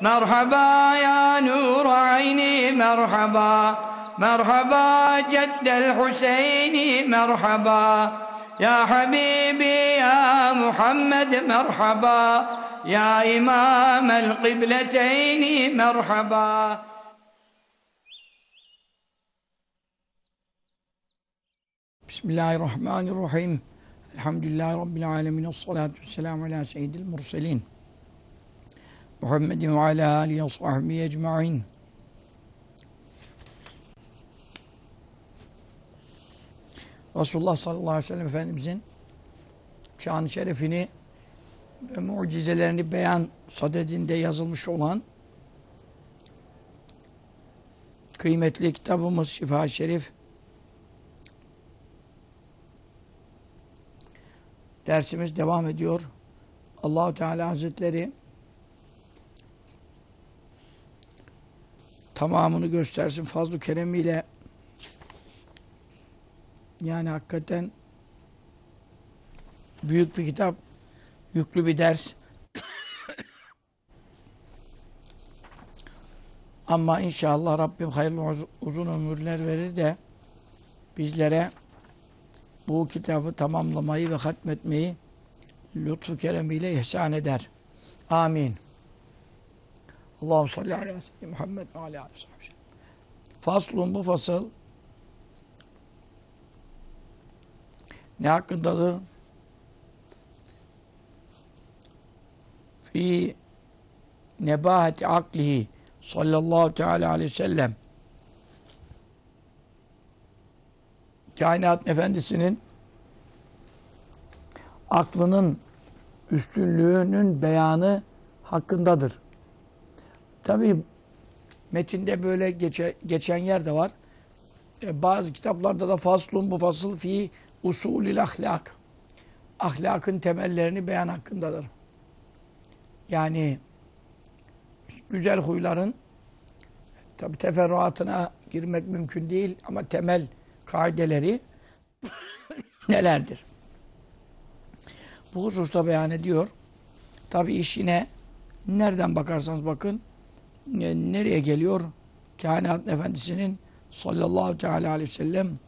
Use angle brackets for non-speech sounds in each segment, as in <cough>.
مرحبا يا نور عيني مرحبا مرحبا جد الحسين مرحبا يا حبيبي يا محمد مرحبا يا إمام القبلتين مرحبا بسم الله الرحمن الرحيم الحمد لله رب العالمين والصلاة والسلام على سيد المرسلين Muhammedin ve alâ âlihi ve sahbihi ecma'in. Resulullah sallallahu aleyhi ve sellem Efendimizin şan şerefini ve mucizelerini beyan sadedinde yazılmış olan kıymetli kitabımız Şifa Şerif dersimiz devam ediyor. Allahu Teala Hazretleri tamamını göstersin fazlu keremiyle. Yani hakikaten büyük bir kitap, yüklü bir ders. <coughs> Ama inşallah Rabbim hayırlı uzun ömürler verir de bizlere bu kitabı tamamlamayı ve hatmetmeyi lütfu keremiyle ihsan eder. Amin. Allah'ım salli aleyhi ve Muhammed aleyhi ve sellem. Faslun bu fasıl ne hakkındadır? Fi nebahati aklihi sallallahu teala aleyhi ve sellem kainat efendisinin aklının üstünlüğünün beyanı hakkındadır. Tabii metinde böyle geçe, geçen yer de var. E, bazı kitaplarda da faslun bu fasıl fi usulil ahlak. Ahlakın temellerini beyan hakkındadır. Yani güzel huyların tabi teferruatına girmek mümkün değil ama temel kaideleri <coughs> nelerdir? Bu hususta beyan ediyor. Tabi iş yine nereden bakarsanız bakın e, nereye geliyor? Kainat Efendisi'nin sallallahu teala aleyhi ve sellem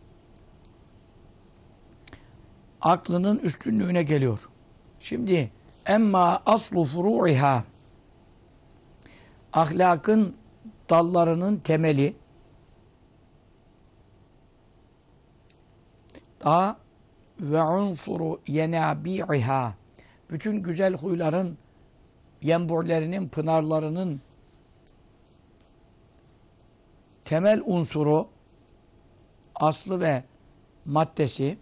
aklının üstünlüğüne geliyor. Şimdi emma aslu furu'iha ahlakın dallarının temeli da ve unsuru yenabi'iha bütün güzel huyların yenburlerinin, pınarlarının temel unsuru, aslı ve maddesi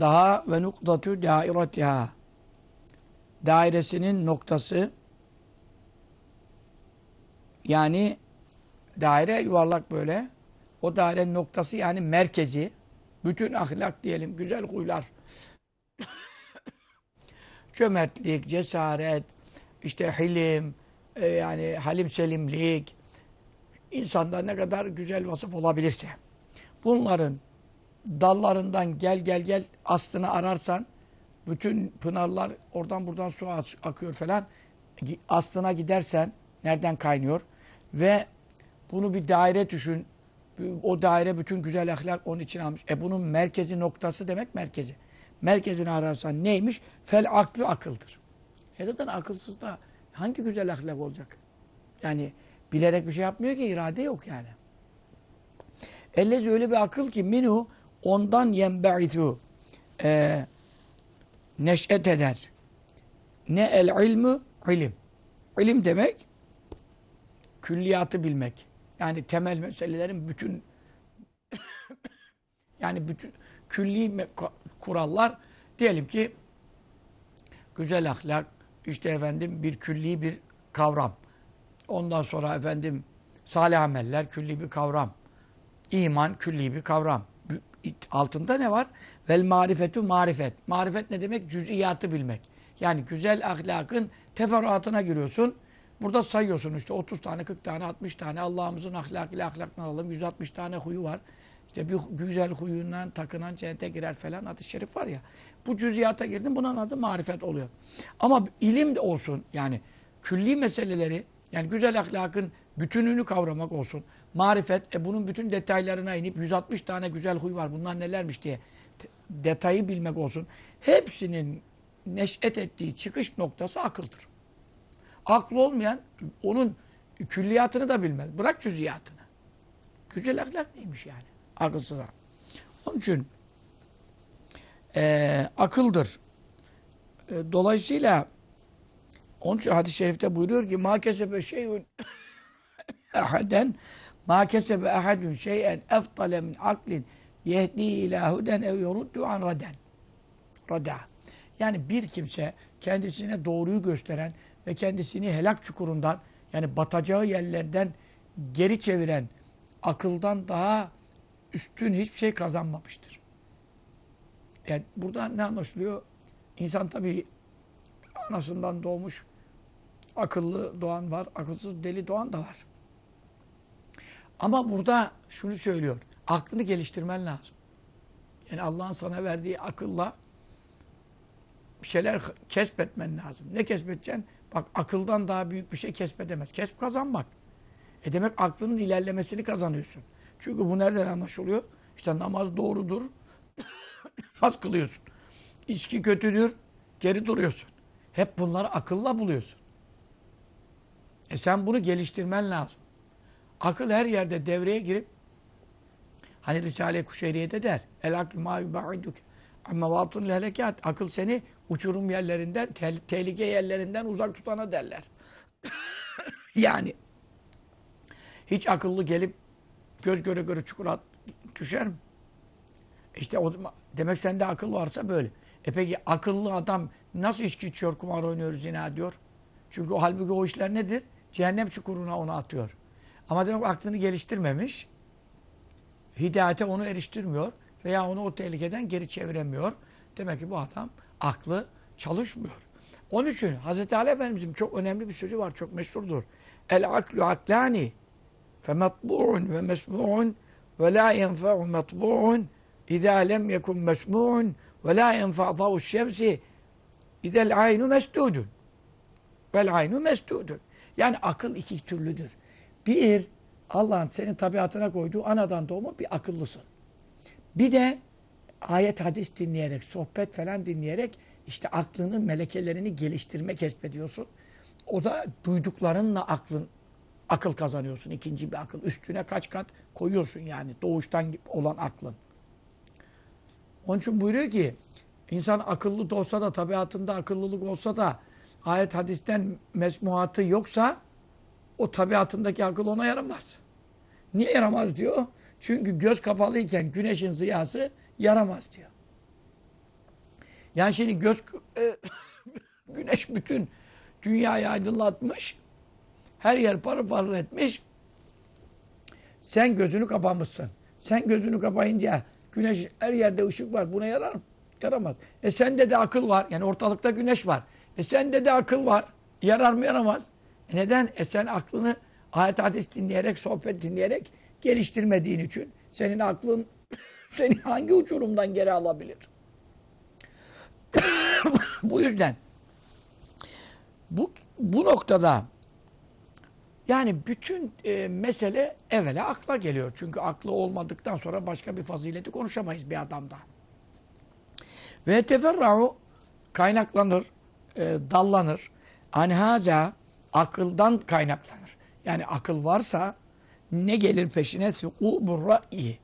daha ve nuktatü dairatiha dairesinin noktası yani daire yuvarlak böyle o dairenin noktası yani merkezi bütün ahlak diyelim güzel huylar <coughs> cömertlik, cesaret, işte hilim, e, yani halim selimlik, insanda ne kadar güzel vasıf olabilirse. Bunların dallarından gel gel gel aslını ararsan bütün pınarlar oradan buradan su akıyor falan. Aslına gidersen nereden kaynıyor? Ve bunu bir daire düşün. O daire bütün güzel ahlak onun için almış. E bunun merkezi noktası demek merkezi. Merkezini ararsan neymiş? Fel aklı akıldır. E zaten akılsız da hangi güzel ahlak olacak? Yani Bilerek bir şey yapmıyor ki irade yok yani. Ellezi öyle bir akıl ki minhu ondan yenbe'itu e, neş'et eder. Ne el ilmi ilim. İlim demek külliyatı bilmek. Yani temel meselelerin bütün <coughs> yani bütün külli kurallar diyelim ki güzel ahlak işte efendim bir külli bir kavram. Ondan sonra efendim salih ameller külli bir kavram. İman külli bir kavram. Altında ne var? Vel marifetu marifet. Marifet ne demek? Cüz'iyatı bilmek. Yani güzel ahlakın teferruatına giriyorsun. Burada sayıyorsun işte 30 tane, 40 tane, 60 tane Allah'ımızın ahlakıyla ahlaktan alalım. 160 tane huyu var. İşte bir güzel huyundan takınan cennete girer falan hadis şerif var ya. Bu cüziyata girdim. Bunun adı marifet oluyor. Ama ilim de olsun yani külli meseleleri yani güzel ahlakın bütününü kavramak olsun. Marifet, e bunun bütün detaylarına inip 160 tane güzel huy var bunlar nelermiş diye detayı bilmek olsun. Hepsinin neşet ettiği çıkış noktası akıldır. Aklı olmayan onun külliyatını da bilmez. Bırak cüziyatını. Güzel ahlak neymiş yani? Akılsız Onun için e, akıldır. E, dolayısıyla onun için hadis-i şerifte buyuruyor ki ma kesebe şeyun ehaden <laughs> ma kesebe ehadun şeyen eftale min aklin yehdi ila ev yoruddu an raden. Rada. Yani bir kimse kendisine doğruyu gösteren ve kendisini helak çukurundan yani batacağı yerlerden geri çeviren akıldan daha üstün hiçbir şey kazanmamıştır. Yani burada ne anlaşılıyor? İnsan tabii anasından doğmuş Akıllı doğan var, akılsız deli doğan da var. Ama burada şunu söylüyor. Aklını geliştirmen lazım. Yani Allah'ın sana verdiği akılla bir şeyler kesbetmen lazım. Ne kesbedeceksin? Bak akıldan daha büyük bir şey kesbedemez. Kesip kazanmak. E demek aklının ilerlemesini kazanıyorsun. Çünkü bu nereden anlaşılıyor? İşte namaz doğrudur. <coughs> az kılıyorsun. İçki kötüdür. Geri duruyorsun. Hep bunları akılla buluyorsun. E sen bunu geliştirmen lazım. Akıl her yerde devreye girip hani Risale-i de der. El akl ma yubaiduk. Ama vatın lehlekat. Akıl seni uçurum yerlerinden, te tehlike yerlerinden uzak tutana derler. <coughs> yani hiç akıllı gelip göz göre göre çukura düşer mi? E işte o demek sende akıl varsa böyle. E peki akıllı adam nasıl içki içiyor, kumar oynuyor, zina diyor? Çünkü o halbuki o işler nedir? Cehennem çukuruna onu atıyor. Ama demek aklını geliştirmemiş. Hidayete onu eriştirmiyor. Veya onu o tehlikeden geri çeviremiyor. Demek ki bu adam aklı çalışmıyor. Onun için Hz. Ali Efendimizin çok önemli bir sözü var. Çok meşhurdur. El aklu aklani matbuun ve mesmu'un ve la yenfe'u matbu'un İzâ lem yekun mesmû'un ve lâ yenfa'davuş şemsi izel aynu mestûdun. Vel aynu mestûdun. Yani akıl iki türlüdür. Bir, Allah'ın senin tabiatına koyduğu anadan doğma bir akıllısın. Bir de ayet hadis dinleyerek, sohbet falan dinleyerek işte aklını, melekelerini geliştirme kesbediyorsun. O da duyduklarınla aklın akıl kazanıyorsun. ikinci bir akıl. Üstüne kaç kat koyuyorsun yani doğuştan olan aklın. Onun için buyuruyor ki insan akıllı da olsa da tabiatında akıllılık olsa da ayet hadisten mesmuatı yoksa o tabiatındaki akıl ona yaramaz. Niye yaramaz diyor? Çünkü göz kapalıyken güneşin ziyası yaramaz diyor. Yani şimdi göz e, <laughs> güneş bütün dünyayı aydınlatmış. Her yer parıl parıl etmiş. Sen gözünü kapamışsın. Sen gözünü kapayınca güneş her yerde ışık var. Buna yarar mı? Yaramaz. E sende de akıl var. Yani ortalıkta güneş var. E sende de akıl var. Yarar mı yaramaz? E neden? E sen aklını ayet hadis dinleyerek, sohbet dinleyerek geliştirmediğin için senin aklın <coughs> seni hangi uçurumdan geri alabilir? <coughs> bu yüzden bu, bu noktada yani bütün e, mesele evvela akla geliyor. Çünkü aklı olmadıktan sonra başka bir fazileti konuşamayız bir adamda. Ve teferra'u kaynaklanır e, dallanır. Anhaza akıldan kaynaklanır. Yani akıl varsa ne gelir peşine? Sukubur ra'yi.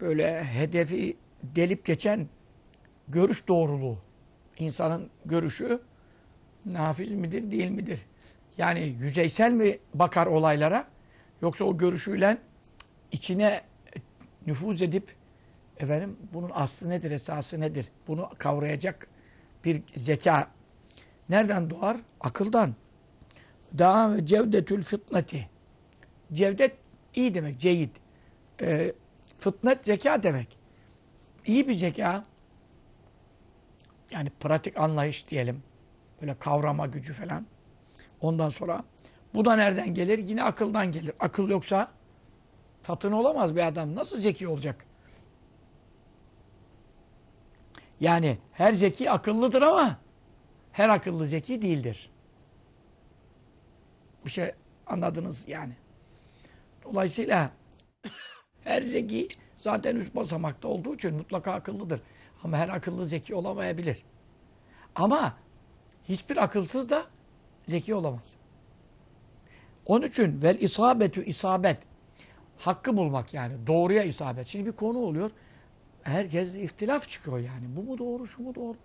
Böyle hedefi delip geçen görüş doğruluğu. İnsanın görüşü nafiz midir, değil midir? Yani yüzeysel mi bakar olaylara? Yoksa o görüşüyle içine nüfuz edip efendim bunun aslı nedir, esası nedir? Bunu kavrayacak bir zeka nereden doğar? Akıldan. Daha ve cevdetül fitneti. Cevdet iyi demek, ceyit. E, fıtnet zeka demek. İyi bir zeka, yani pratik anlayış diyelim, böyle kavrama gücü falan. Ondan sonra bu da nereden gelir? Yine akıldan gelir. Akıl yoksa tatın olamaz bir adam. Nasıl zeki olacak? Yani her zeki akıllıdır ama her akıllı zeki değildir. Bu şey anladınız yani. Dolayısıyla her zeki zaten üst basamakta olduğu için mutlaka akıllıdır. Ama her akıllı zeki olamayabilir. Ama hiçbir akılsız da zeki olamaz. Onun için vel isabetü isabet hakkı bulmak yani doğruya isabet. Şimdi bir konu oluyor herkes ihtilaf çıkıyor yani. Bu mu doğru, şu mu doğru?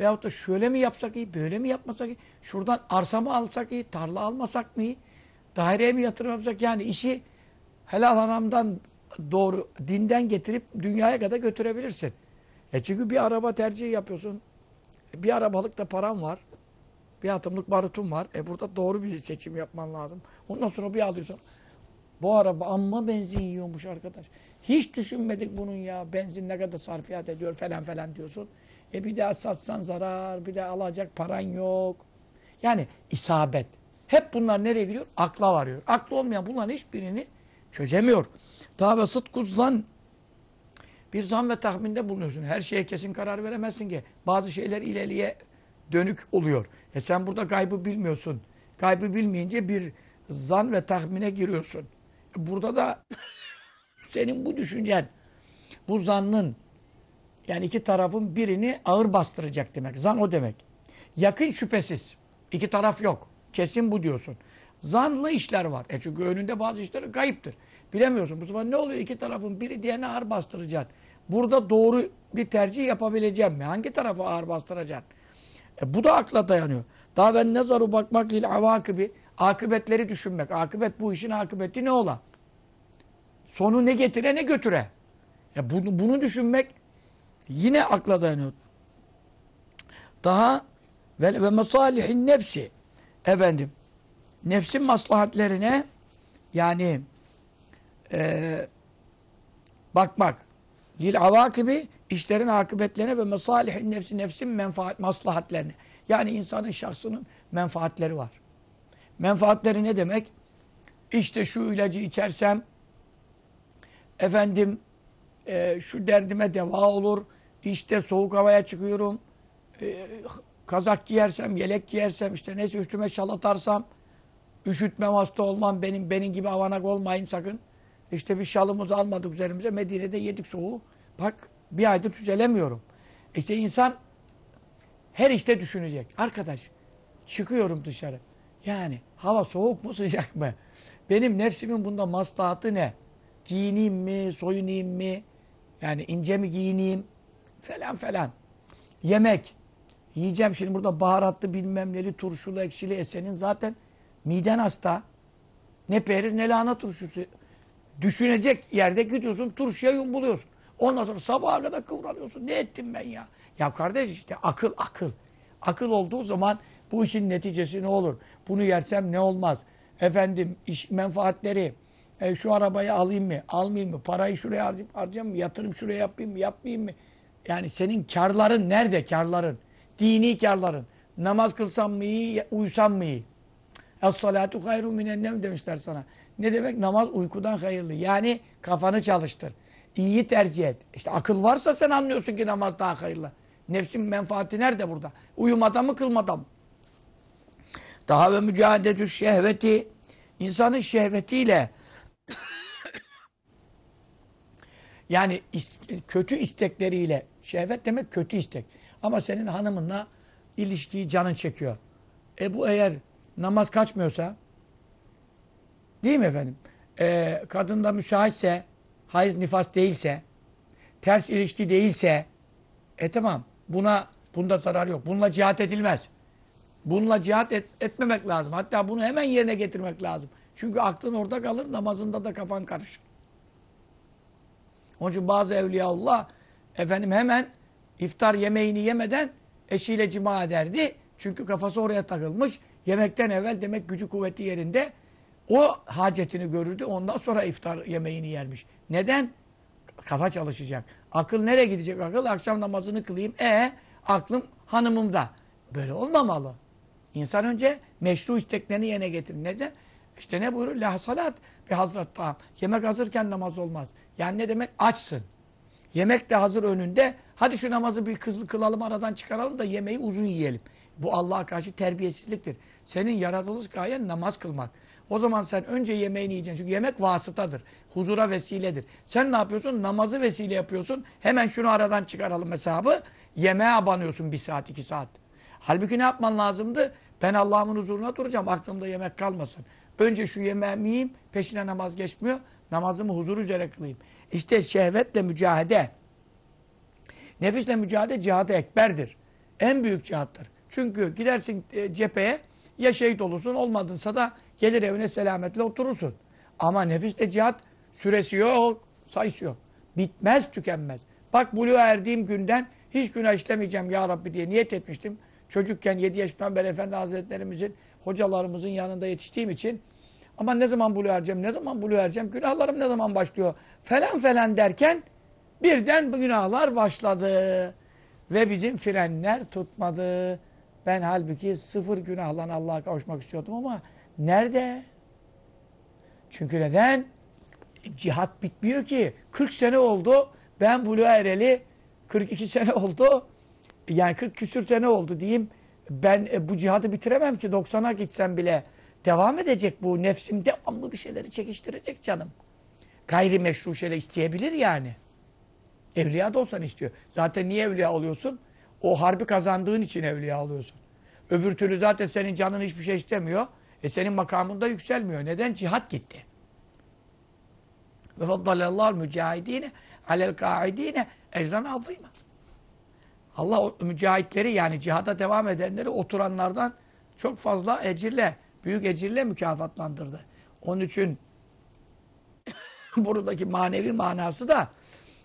Veyahut da şöyle mi yapsak iyi, böyle mi yapmasak iyi? Şuradan arsa mı alsak iyi, tarla almasak mı iyi? Daireye mi yatırım yapsak? Yani işi helal haramdan doğru, dinden getirip dünyaya kadar götürebilirsin. E çünkü bir araba tercihi yapıyorsun. Bir arabalık da param var. Bir atımlık barutun var. E burada doğru bir seçim yapman lazım. Ondan sonra bir alıyorsun. Bu araba amma benzin yiyormuş arkadaş. Hiç düşünmedik bunun ya. Benzin ne kadar sarfiyat ediyor falan falan diyorsun. E bir daha satsan zarar, bir daha alacak paran yok. Yani isabet. Hep bunlar nereye gidiyor? Akla varıyor. Aklı olmayan bunların hiçbirini çözemiyor. Daha ve zan. Bir zan ve tahminde bulunuyorsun. Her şeye kesin karar veremezsin ki. Bazı şeyler ileriye dönük oluyor. E sen burada gaybı bilmiyorsun. Gaybı bilmeyince bir zan ve tahmine giriyorsun. Burada da senin bu düşüncen, bu zannın yani iki tarafın birini ağır bastıracak demek. Zan o demek. Yakın şüphesiz. İki taraf yok. Kesin bu diyorsun. Zanlı işler var. E çünkü önünde bazı işler kayıptır. Bilemiyorsun. Bu zaman ne oluyor? İki tarafın biri diğerine ağır bastıracak. Burada doğru bir tercih yapabileceğim mi? Hangi tarafı ağır bastıracak? E bu da akla dayanıyor. Daha ben nazaru bakmak lil avakibi Akıbetleri düşünmek. Akıbet bu işin akıbeti ne ola? Sonu ne getire ne götüre. Ya bunu, bunu düşünmek yine akla dayanıyor. Daha ve, ve mesalihin nefsi efendim nefsin maslahatlerine yani e, bak bak lil avakibi işlerin akıbetlerine ve mesalihin nefsi nefsin menfaat maslahatlerine yani insanın şahsının menfaatleri var. Menfaatleri ne demek? İşte şu ilacı içersem efendim e, şu derdime deva olur. İşte soğuk havaya çıkıyorum. E, kazak giyersem, yelek giyersem işte neyse üstüme şal atarsam üşütmem, hasta olmam. Benim benim gibi avanak olmayın sakın. İşte bir şalımız almadık üzerimize. Medine'de yedik soğuğu. Bak bir aydır düzelemiyorum. İşte insan her işte düşünecek. Arkadaş çıkıyorum dışarı. Yani hava soğuk mu <laughs> sıcak mı? Benim nefsimin bunda maslahatı ne? Giyineyim mi, soyunayım mı? Yani ince mi giyineyim? Falan falan. Yemek. Yiyeceğim şimdi burada baharatlı bilmem neli, turşulu, ekşili esenin zaten miden hasta. Ne perir ne lahana turşusu. Düşünecek yerde gidiyorsun turşuya buluyorsun. Ondan sonra sabaha kadar kıvranıyorsun. Ne ettim ben ya? Ya kardeş işte akıl akıl. Akıl olduğu zaman bu işin neticesi ne olur? bunu yersem ne olmaz? Efendim iş menfaatleri e, şu arabayı alayım mı? Almayayım mı? Parayı şuraya harcayayım, harcayayım mı? Yatırım şuraya yapayım mı? Yapmayayım mı? Yani senin karların nerede karların? Dini karların. Namaz kılsam mı iyi, uysam mı iyi? Es-salatu hayru minennem demişler sana. Ne demek? Namaz uykudan hayırlı. Yani kafanı çalıştır. İyiyi tercih et. İşte akıl varsa sen anlıyorsun ki namaz daha hayırlı. Nefsin menfaati nerede burada? uyumadan mı kılmada mı? Daha ve mücadetü şehveti insanın şehvetiyle yani is kötü istekleriyle şehvet demek kötü istek. Ama senin hanımınla ilişkiyi canın çekiyor. E bu eğer namaz kaçmıyorsa değil mi efendim? E, kadında müsaitse hayız nifas değilse ters ilişki değilse e tamam buna bunda zarar yok. Bununla cihat edilmez. Bununla cihat et, etmemek lazım. Hatta bunu hemen yerine getirmek lazım. Çünkü aklın orada kalır, namazında da kafan karışır. Onun için bazı evliyaullah efendim hemen iftar yemeğini yemeden eşiyle cima ederdi. Çünkü kafası oraya takılmış. Yemekten evvel demek gücü kuvveti yerinde. O hacetini görürdü. Ondan sonra iftar yemeğini yermiş. Neden? Kafa çalışacak. Akıl nereye gidecek akıl? Akşam namazını kılayım. E aklım hanımımda. Böyle olmamalı. İnsan önce meşru isteklerini yerine getirir. Neden? İşte ne buyurur La salat bir hazret tam. Yemek hazırken namaz olmaz. Yani ne demek? Açsın. Yemek de hazır önünde. Hadi şu namazı bir kızlı kılalım aradan çıkaralım da yemeği uzun yiyelim. Bu Allah'a karşı terbiyesizliktir. Senin yaratılış gayen namaz kılmak. O zaman sen önce yemeğini yiyeceksin. Çünkü yemek vasıtadır. Huzura vesiledir. Sen ne yapıyorsun? Namazı vesile yapıyorsun. Hemen şunu aradan çıkaralım hesabı. Yemeğe abanıyorsun bir saat, iki saat. Halbuki ne yapman lazımdı? Ben Allah'ın huzuruna duracağım. Aklımda yemek kalmasın. Önce şu yemeğimi yiyeyim. Peşine namaz geçmiyor. Namazımı huzur üzere kılayım. İşte şehvetle mücadele. Nefisle mücadele cihadı ekberdir. En büyük cihattır. Çünkü gidersin e, cepheye ya şehit olursun olmadınsa da gelir evine selametle oturursun. Ama nefisle cihat süresi yok, sayısı yok. Bitmez, tükenmez. Bak buluğa erdiğim günden hiç günah işlemeyeceğim ya Rabbi diye niyet etmiştim çocukken 7 yaşından beri Efendi Hazretlerimizin, hocalarımızın yanında yetiştiğim için ama ne zaman bulu ereceğim, ne zaman bulu ereceğim, günahlarım ne zaman başlıyor falan falan derken birden bu günahlar başladı. Ve bizim frenler tutmadı. Ben halbuki sıfır günahla Allah'a kavuşmak istiyordum ama nerede? Çünkü neden? Cihat bitmiyor ki. 40 sene oldu. Ben buluğa ereli 42 sene oldu yani 40 küsür sene oldu diyeyim. Ben e, bu cihadı bitiremem ki 90'a gitsem bile devam edecek bu nefsim devamlı bir şeyleri çekiştirecek canım. Gayri meşru şeyle isteyebilir yani. Evliya da olsan istiyor. Zaten niye evliya oluyorsun? O harbi kazandığın için evliya oluyorsun. Öbür türlü zaten senin canın hiçbir şey istemiyor. E senin makamında yükselmiyor. Neden? Cihat gitti. Ve faddalallahu mücahidine alel kaidine ecran azimah. Allah o mücahitleri yani cihada devam edenleri oturanlardan çok fazla ecirle, büyük ecirle mükafatlandırdı. Onun için <coughs> buradaki manevi manası da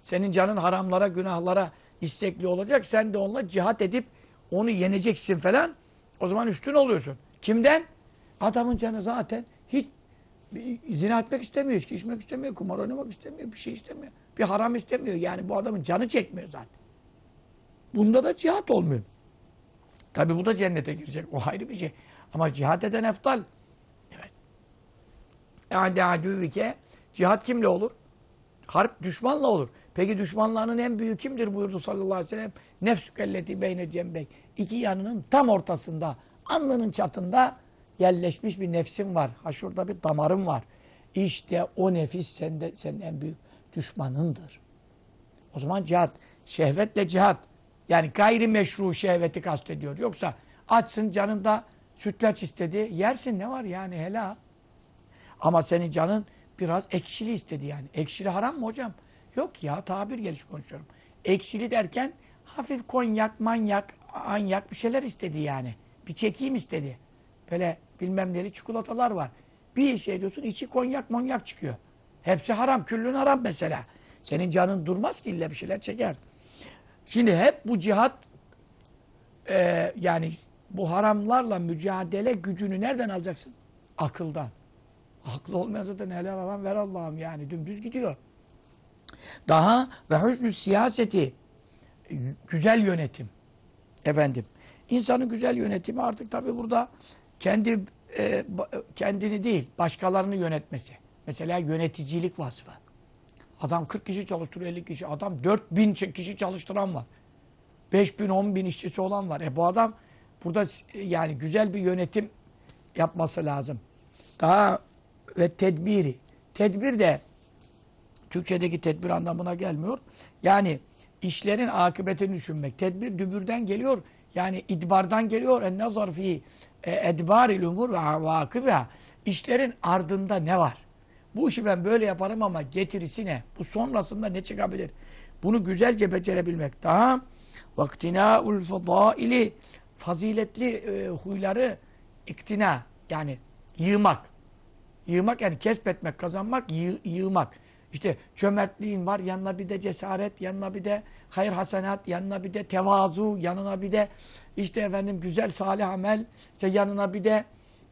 senin canın haramlara, günahlara istekli olacak. Sen de onunla cihat edip onu yeneceksin falan. O zaman üstün oluyorsun. Kimden? Adamın canı zaten hiç zina etmek istemiyor, içki içmek istemiyor, kumar oynamak istemiyor, bir şey istemiyor. Bir haram istemiyor. Yani bu adamın canı çekmiyor zaten. Bunda da cihat olmuyor. Tabi bu da cennete girecek. O ayrı bir şey. Ama cihat eden eftal. Evet. E'de adüvike cihat kimle olur? Harp düşmanla olur. Peki düşmanlarının en büyüğü kimdir buyurdu sallallahu aleyhi ve sellem? kelleti beyne cembek. İki yanının tam ortasında, alnının çatında yerleşmiş bir nefsin var. Ha şurada bir damarın var. İşte o nefis sende, senin en büyük düşmanındır. O zaman cihat, şehvetle cihat. Yani gayri meşru şehveti kastediyor. Yoksa açsın canında sütlaç istedi. Yersin ne var yani helal. Ama senin canın biraz ekşili istedi yani. Ekşili haram mı hocam? Yok ya tabir geliş konuşuyorum. Ekşili derken hafif konyak, manyak, anyak bir şeyler istedi yani. Bir çekeyim istedi. Böyle bilmem neli çikolatalar var. Bir şey diyorsun içi konyak monyak çıkıyor. Hepsi haram, küllün haram mesela. Senin canın durmaz ki illa bir şeyler çeker. Şimdi hep bu cihat e, yani bu haramlarla mücadele gücünü nereden alacaksın? Akıldan. Aklı olmayan zaten helal aram ver Allah'ım yani dümdüz gidiyor. Daha ve hüsnü siyaseti güzel yönetim. Efendim insanın güzel yönetimi artık tabii burada kendi e, kendini değil başkalarını yönetmesi. Mesela yöneticilik vasfı. Adam 40 kişi çalıştırıyor 50 kişi. Adam 4000 kişi çalıştıran var. 5000 10000 işçisi olan var. E bu adam burada e, yani güzel bir yönetim yapması lazım. Daha ve tedbiri. Tedbir de Türkçedeki tedbir anlamına gelmiyor. Yani işlerin akıbetini düşünmek. Tedbir dübürden geliyor. Yani idbardan geliyor. En nazar fi e, edbaril umur ve akıbeha. İşlerin ardında ne var? Bu işi ben böyle yaparım ama getirisi ne? Bu sonrasında ne çıkabilir? Bunu güzelce becerebilmek. Daha vaktina ul fadaili faziletli e, huyları iktina yani yığmak. Yığmak yani kesbetmek, kazanmak, yığ, yığmak. İşte çömertliğin var, yanına bir de cesaret, yanına bir de hayır hasenat, yanına bir de tevazu, yanına bir de işte efendim güzel salih amel, işte yanına bir de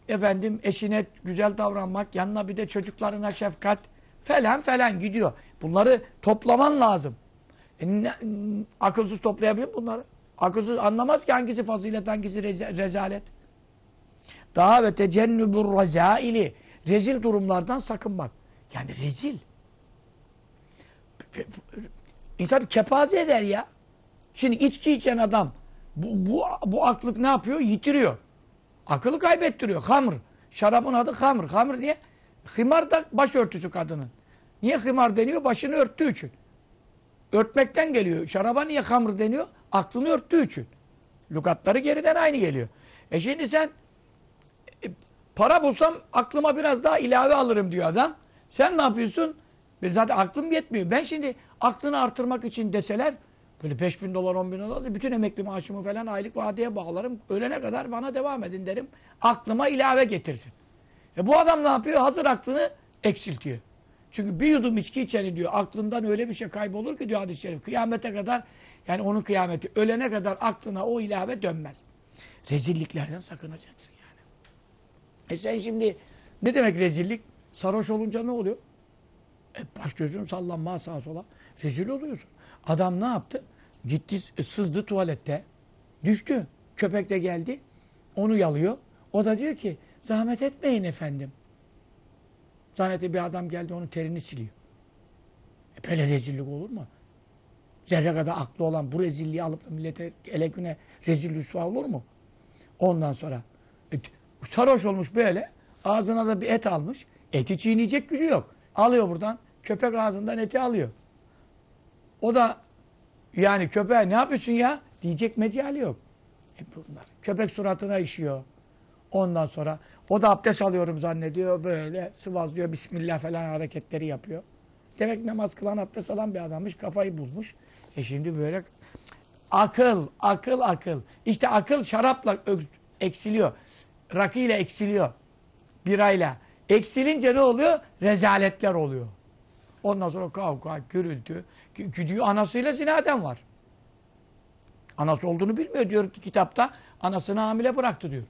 efendim eşine güzel davranmak, yanına bir de çocuklarına şefkat falan falan gidiyor. Bunları toplaman lazım. E, ne, akılsız toplayabilir bunları. Akılsız anlamaz ki hangisi fazilet, hangisi reza, rezalet. Daha ve tecennübur rezaili. Rezil durumlardan sakınmak. Yani rezil. İnsan kepaze eder ya. Şimdi içki içen adam bu, bu, bu aklık ne yapıyor? Yitiriyor. Akıllı kaybettiriyor. Hamr. Şarabın adı hamr. Hamr niye? Himar da başörtüsü kadının. Niye himar deniyor? Başını örttüğü için. Örtmekten geliyor. Şaraba niye hamr deniyor? Aklını örttüğü için. Lukatları geriden aynı geliyor. E şimdi sen e, para bulsam aklıma biraz daha ilave alırım diyor adam. Sen ne yapıyorsun? Ve zaten aklım yetmiyor. Ben şimdi aklını artırmak için deseler Böyle 5 bin dolar, 10 bin dolar. Bütün emekli maaşımı falan aylık vadeye bağlarım. Ölene kadar bana devam edin derim. Aklıma ilave getirsin. E bu adam ne yapıyor? Hazır aklını eksiltiyor. Çünkü bir yudum içki içeni diyor. Aklından öyle bir şey kaybolur ki diyor hadis-i şerif. Kıyamete kadar yani onun kıyameti ölene kadar aklına o ilave dönmez. Rezilliklerden sakınacaksın yani. E sen şimdi ne demek rezillik? Sarhoş olunca ne oluyor? E baş gözüm sallanma sağa sola. Rezil oluyorsun. Adam ne yaptı? Gitti e, sızdı tuvalette. Düştü. Köpek de geldi. Onu yalıyor. O da diyor ki zahmet etmeyin efendim. Zannete bir adam geldi onun terini siliyor. E böyle rezillik olur mu? Zerre kadar aklı olan bu rezilliği alıp millete ele güne rezil rüsva olur mu? Ondan sonra e, sarhoş olmuş böyle. Ağzına da bir et almış. Eti çiğneyecek gücü yok. Alıyor buradan. Köpek ağzından eti alıyor. O da yani köpeğe ne yapıyorsun ya? Diyecek mecali yok. E bunlar. Köpek suratına işiyor. Ondan sonra o da abdest alıyorum zannediyor. Böyle sıvazlıyor. Bismillah falan hareketleri yapıyor. Demek namaz kılan abdest alan bir adammış. Kafayı bulmuş. E şimdi böyle akıl, akıl, akıl. İşte akıl şarapla eksiliyor. Rakıyla eksiliyor. Birayla. Eksilince ne oluyor? Rezaletler oluyor. Ondan sonra kavga, gürültü. Gidiyor anasıyla zinaden var. Anası olduğunu bilmiyor diyor ki kitapta. Anasını hamile bıraktı diyor.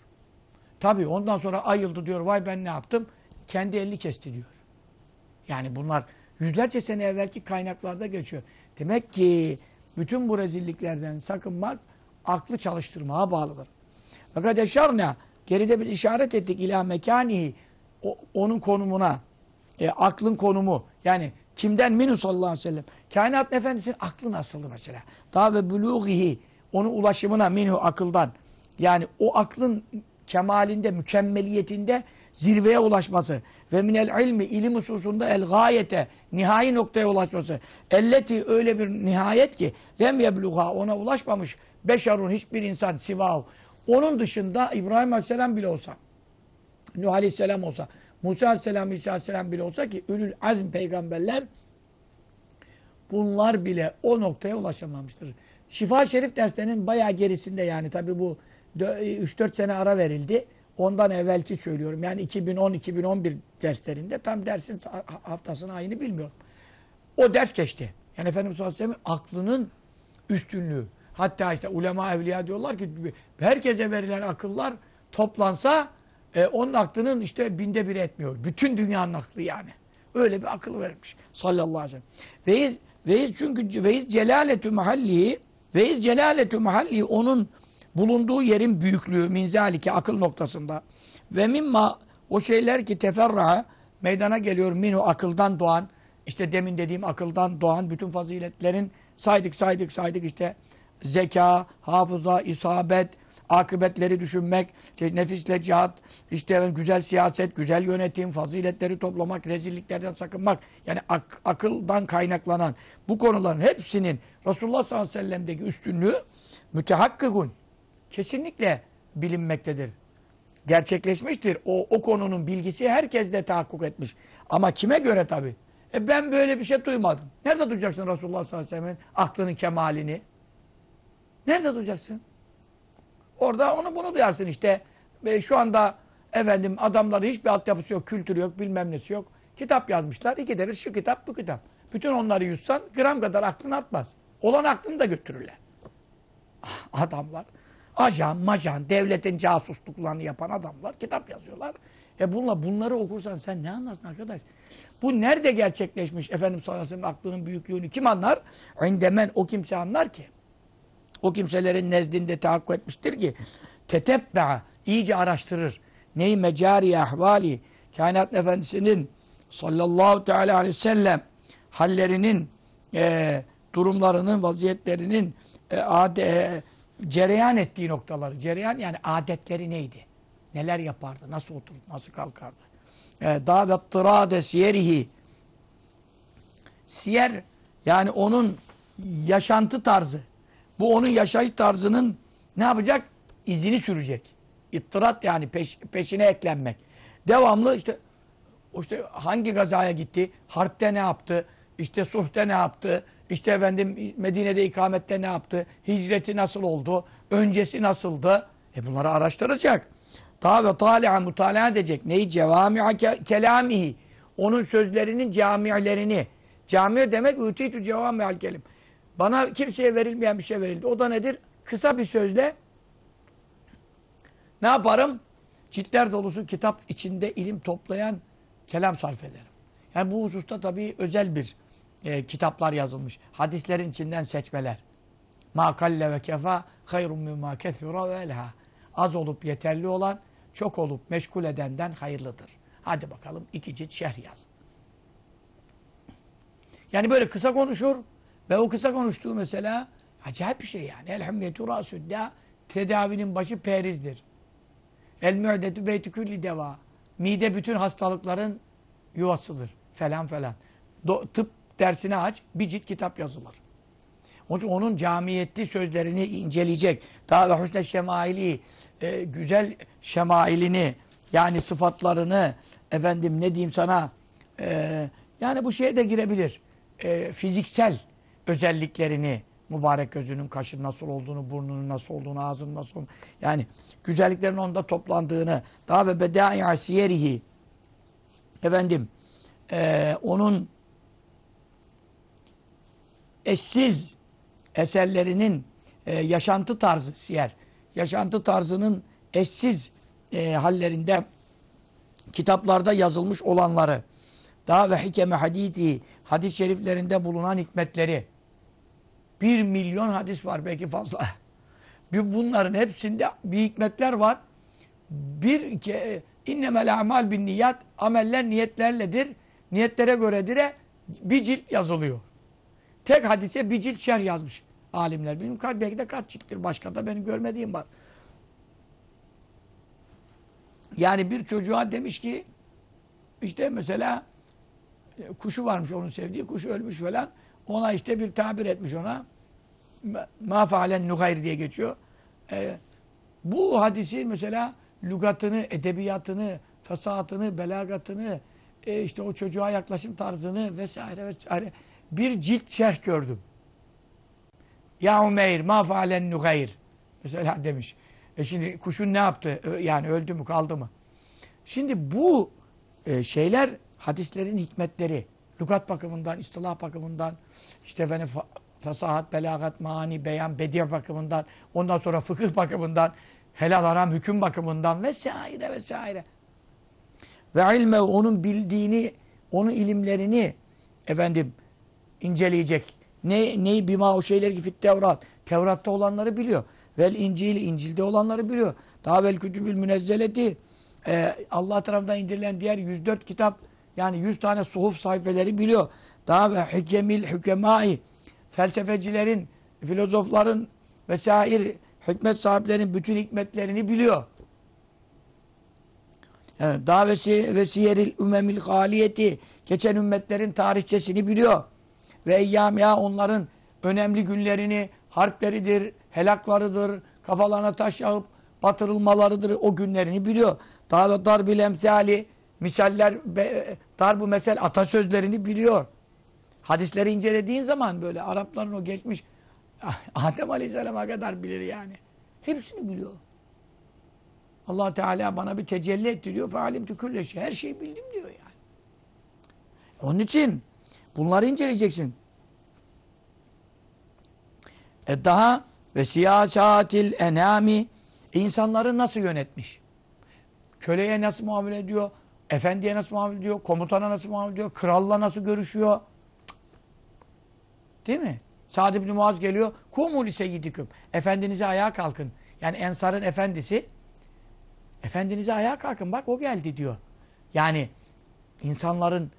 Tabii ondan sonra ayıldı diyor. Vay ben ne yaptım? Kendi elini kesti diyor. Yani bunlar yüzlerce sene evvelki kaynaklarda geçiyor. Demek ki bütün bu rezilliklerden sakınmak aklı çalıştırmaya bağlıdır. Fakat eşarna geride bir işaret ettik ila mekanihi onun konumuna e, aklın konumu yani kimden minus sallallahu aleyhi ve sellem. Kainatın efendisinin aklı nasıldı mesela? Daha ve buluğihi onun ulaşımına minhu akıldan. Yani o aklın kemalinde, mükemmeliyetinde zirveye ulaşması ve minel ilmi ilim hususunda el gayete nihai noktaya ulaşması. Elleti öyle bir nihayet ki lem yebluğa ona ulaşmamış beşerun hiçbir insan sivav. Onun dışında İbrahim Aleyhisselam bile olsa, Nuh Aleyhisselam olsa Musa Aleyhisselam, İsa Aleyhisselam bile olsa ki ülül azm peygamberler bunlar bile o noktaya ulaşamamıştır. Şifa Şerif derslerinin bayağı gerisinde yani tabi bu 3-4 sene ara verildi. Ondan evvelki söylüyorum. Yani 2010-2011 derslerinde tam dersin haftasını ayını bilmiyorum. O ders geçti. Yani Efendimiz sallallahu aklının üstünlüğü. Hatta işte ulema evliya diyorlar ki herkese verilen akıllar toplansa e, onun aklının işte binde bir etmiyor. Bütün dünyanın aklı yani. Öyle bir akıl vermiş. Sallallahu aleyhi ve sellem. Veiz, veiz çünkü veiz celaletü mahalli veiz celaletü mahalli onun bulunduğu yerin büyüklüğü minzaliki akıl noktasında ve mimma o şeyler ki teferra meydana geliyor minu akıldan doğan işte demin dediğim akıldan doğan bütün faziletlerin saydık saydık saydık işte zeka, hafıza, isabet, akıbetleri düşünmek, işte nefisle cihat, işte güzel siyaset, güzel yönetim, faziletleri toplamak, rezilliklerden sakınmak. Yani ak akıldan kaynaklanan bu konuların hepsinin Resulullah sallallahu aleyhi ve sellem'deki üstünlüğü mütehakkıgun. Kesinlikle bilinmektedir. Gerçekleşmiştir. O, o konunun bilgisi herkes de tahakkuk etmiş. Ama kime göre tabii? E ben böyle bir şey duymadım. Nerede duyacaksın Resulullah sallallahu aleyhi ve sellem'in aklının kemalini? Nerede duyacaksın? Orada onu bunu duyarsın işte. E, şu anda efendim adamları hiçbir altyapısı yok, kültürü yok, bilmem nesi yok. Kitap yazmışlar. İki deriz şu kitap, bu kitap. Bütün onları yutsan gram kadar aklın artmaz. Olan aklını da götürürler. <laughs> Adamlar. Ajan, macan devletin casusluklarını yapan adamlar kitap yazıyorlar. E bununla bunları okursan sen ne anlarsın arkadaş? Bu nerede gerçekleşmiş? Efendim sallallahu aklının büyüklüğünü kim anlar? Endemen o kimse anlar ki o kimselerin nezdinde tahakkuk etmiştir ki tetebbea iyice araştırır. Ney mecari ahvali kainat efendisinin sallallahu teala aleyhi ve sellem hallerinin e, durumlarının vaziyetlerinin e, ade, e, cereyan ettiği noktaları cereyan yani adetleri neydi? Neler yapardı? Nasıl oturup nasıl kalkardı? E, davet tırade siyerihi siyer yani onun yaşantı tarzı bu onun yaşayış tarzının ne yapacak? İzini sürecek. İttirat yani peş, peşine eklenmek. Devamlı işte işte hangi gazaya gitti, harpte ne yaptı, işte suhte ne yaptı, işte efendim Medine'de ikamette ne yaptı, hicreti nasıl oldu, öncesi nasıldı? E bunları araştıracak. Ta ve taliha mutala edecek. Neyi? Cevami'a kelamihi. Onun sözlerinin camilerini. Cami demek ütitü cevami'al kelim. Bana kimseye verilmeyen bir şey verildi. O da nedir? Kısa bir sözle ne yaparım? Ciltler dolusu kitap içinde ilim toplayan kelam sarf ederim. Yani bu hususta tabii özel bir e, kitaplar yazılmış. Hadislerin içinden seçmeler. Ma ve kefa hayrun mimma kethura ve elha. Az olup yeterli olan, çok olup meşgul edenden hayırlıdır. Hadi bakalım iki cilt şerh yaz. Yani böyle kısa konuşur, ve o kısa konuştuğu mesela acayip bir şey yani. Elhamdetü rasüddâ tedavinin başı perizdir. El mü'detü beytü külli deva. Mide bütün hastalıkların yuvasıdır. Falan falan. Do tıp dersini aç. Bir cilt kitap yazılır. Onun için onun camiyetli sözlerini inceleyecek. Daha da hüsne şemaili, e, güzel şemailini, yani sıfatlarını, efendim ne diyeyim sana, e, yani bu şeye de girebilir. E, fiziksel özelliklerini, mübarek gözünün kaşın nasıl olduğunu, burnunun nasıl olduğunu, ağzının nasıl olduğunu, yani güzelliklerin onda toplandığını, daha ve bedâi'a siyerihi, efendim, e, onun eşsiz eserlerinin e, yaşantı tarzı siyer, yaşantı tarzının eşsiz e, hallerinde kitaplarda yazılmış olanları, daha ve hikeme hadisi, hadis şeriflerinde bulunan hikmetleri, bir milyon hadis var belki fazla. Bir bunların hepsinde bir hikmetler var. Bir ki innemel amal bin niyat ameller niyetlerledir. Niyetlere göre dire bir cilt yazılıyor. Tek hadise bir cilt şer yazmış alimler. Benim Bilmiyorum belki de kaç cilttir başka da benim görmediğim var. Yani bir çocuğa demiş ki işte mesela kuşu varmış onun sevdiği kuş ölmüş falan. Ona işte bir tabir etmiş ona. Ma faalen nuhayr diye geçiyor. E, bu hadisi mesela lügatını, edebiyatını, fesatını, belagatını, e, işte o çocuğa yaklaşım tarzını vesaire vesaire bir cilt şerh gördüm. Ya Umeyr ma faalen nuhayr. Mesela demiş. E şimdi kuşun ne yaptı? E, yani öldü mü kaldı mı? Şimdi bu e, şeyler hadislerin hikmetleri. Lukat bakımından, istilah bakımından, işte efendim fesahat, belagat, mani, beyan, bediye bakımından, ondan sonra fıkıh bakımından, helal haram hüküm bakımından vesaire vesaire. Ve ilme onun bildiğini, onun ilimlerini efendim inceleyecek. Ne, neyi bima o şeyler ki fit Tevrat. Tevrat'ta olanları biliyor. Vel incil incilde olanları biliyor. Daha vel kütübül münezzeleti. Ee, Allah tarafından indirilen diğer 104 kitap yani 100 tane suhuf sayfeleri biliyor. Daha ve hükemil hükemai felsefecilerin, filozofların vesair hükmet sahiplerinin bütün hikmetlerini biliyor. Yani davesi ve siyeril ümemil haliyeti geçen ümmetlerin tarihçesini biliyor. Ve eyyam ya onların önemli günlerini harpleridir, helaklarıdır, kafalarına taş yağıp batırılmalarıdır o günlerini biliyor. Daha ve darbil emsali misaller, bu mesel atasözlerini biliyor. Hadisleri incelediğin zaman böyle Arapların o geçmiş <laughs> Adem Aleyhisselam'a kadar bilir yani. Hepsini biliyor. Allah Teala bana bir tecelli ettiriyor. Fealim tükürleşi. Her şeyi bildim diyor yani. Onun için bunları inceleyeceksin. E daha ve siyasatil enami insanları nasıl yönetmiş? Köleye nasıl muamele ediyor? Efendiye nasıl muamele diyor? Komutana nasıl muamele diyor? Kralla nasıl görüşüyor? Değil mi? Sa'd ibn Muaz geliyor. Kumul ise gidiküm. Efendinize ayağa kalkın. Yani Ensar'ın efendisi Efendinize ayağa kalkın. Bak o geldi diyor. Yani insanların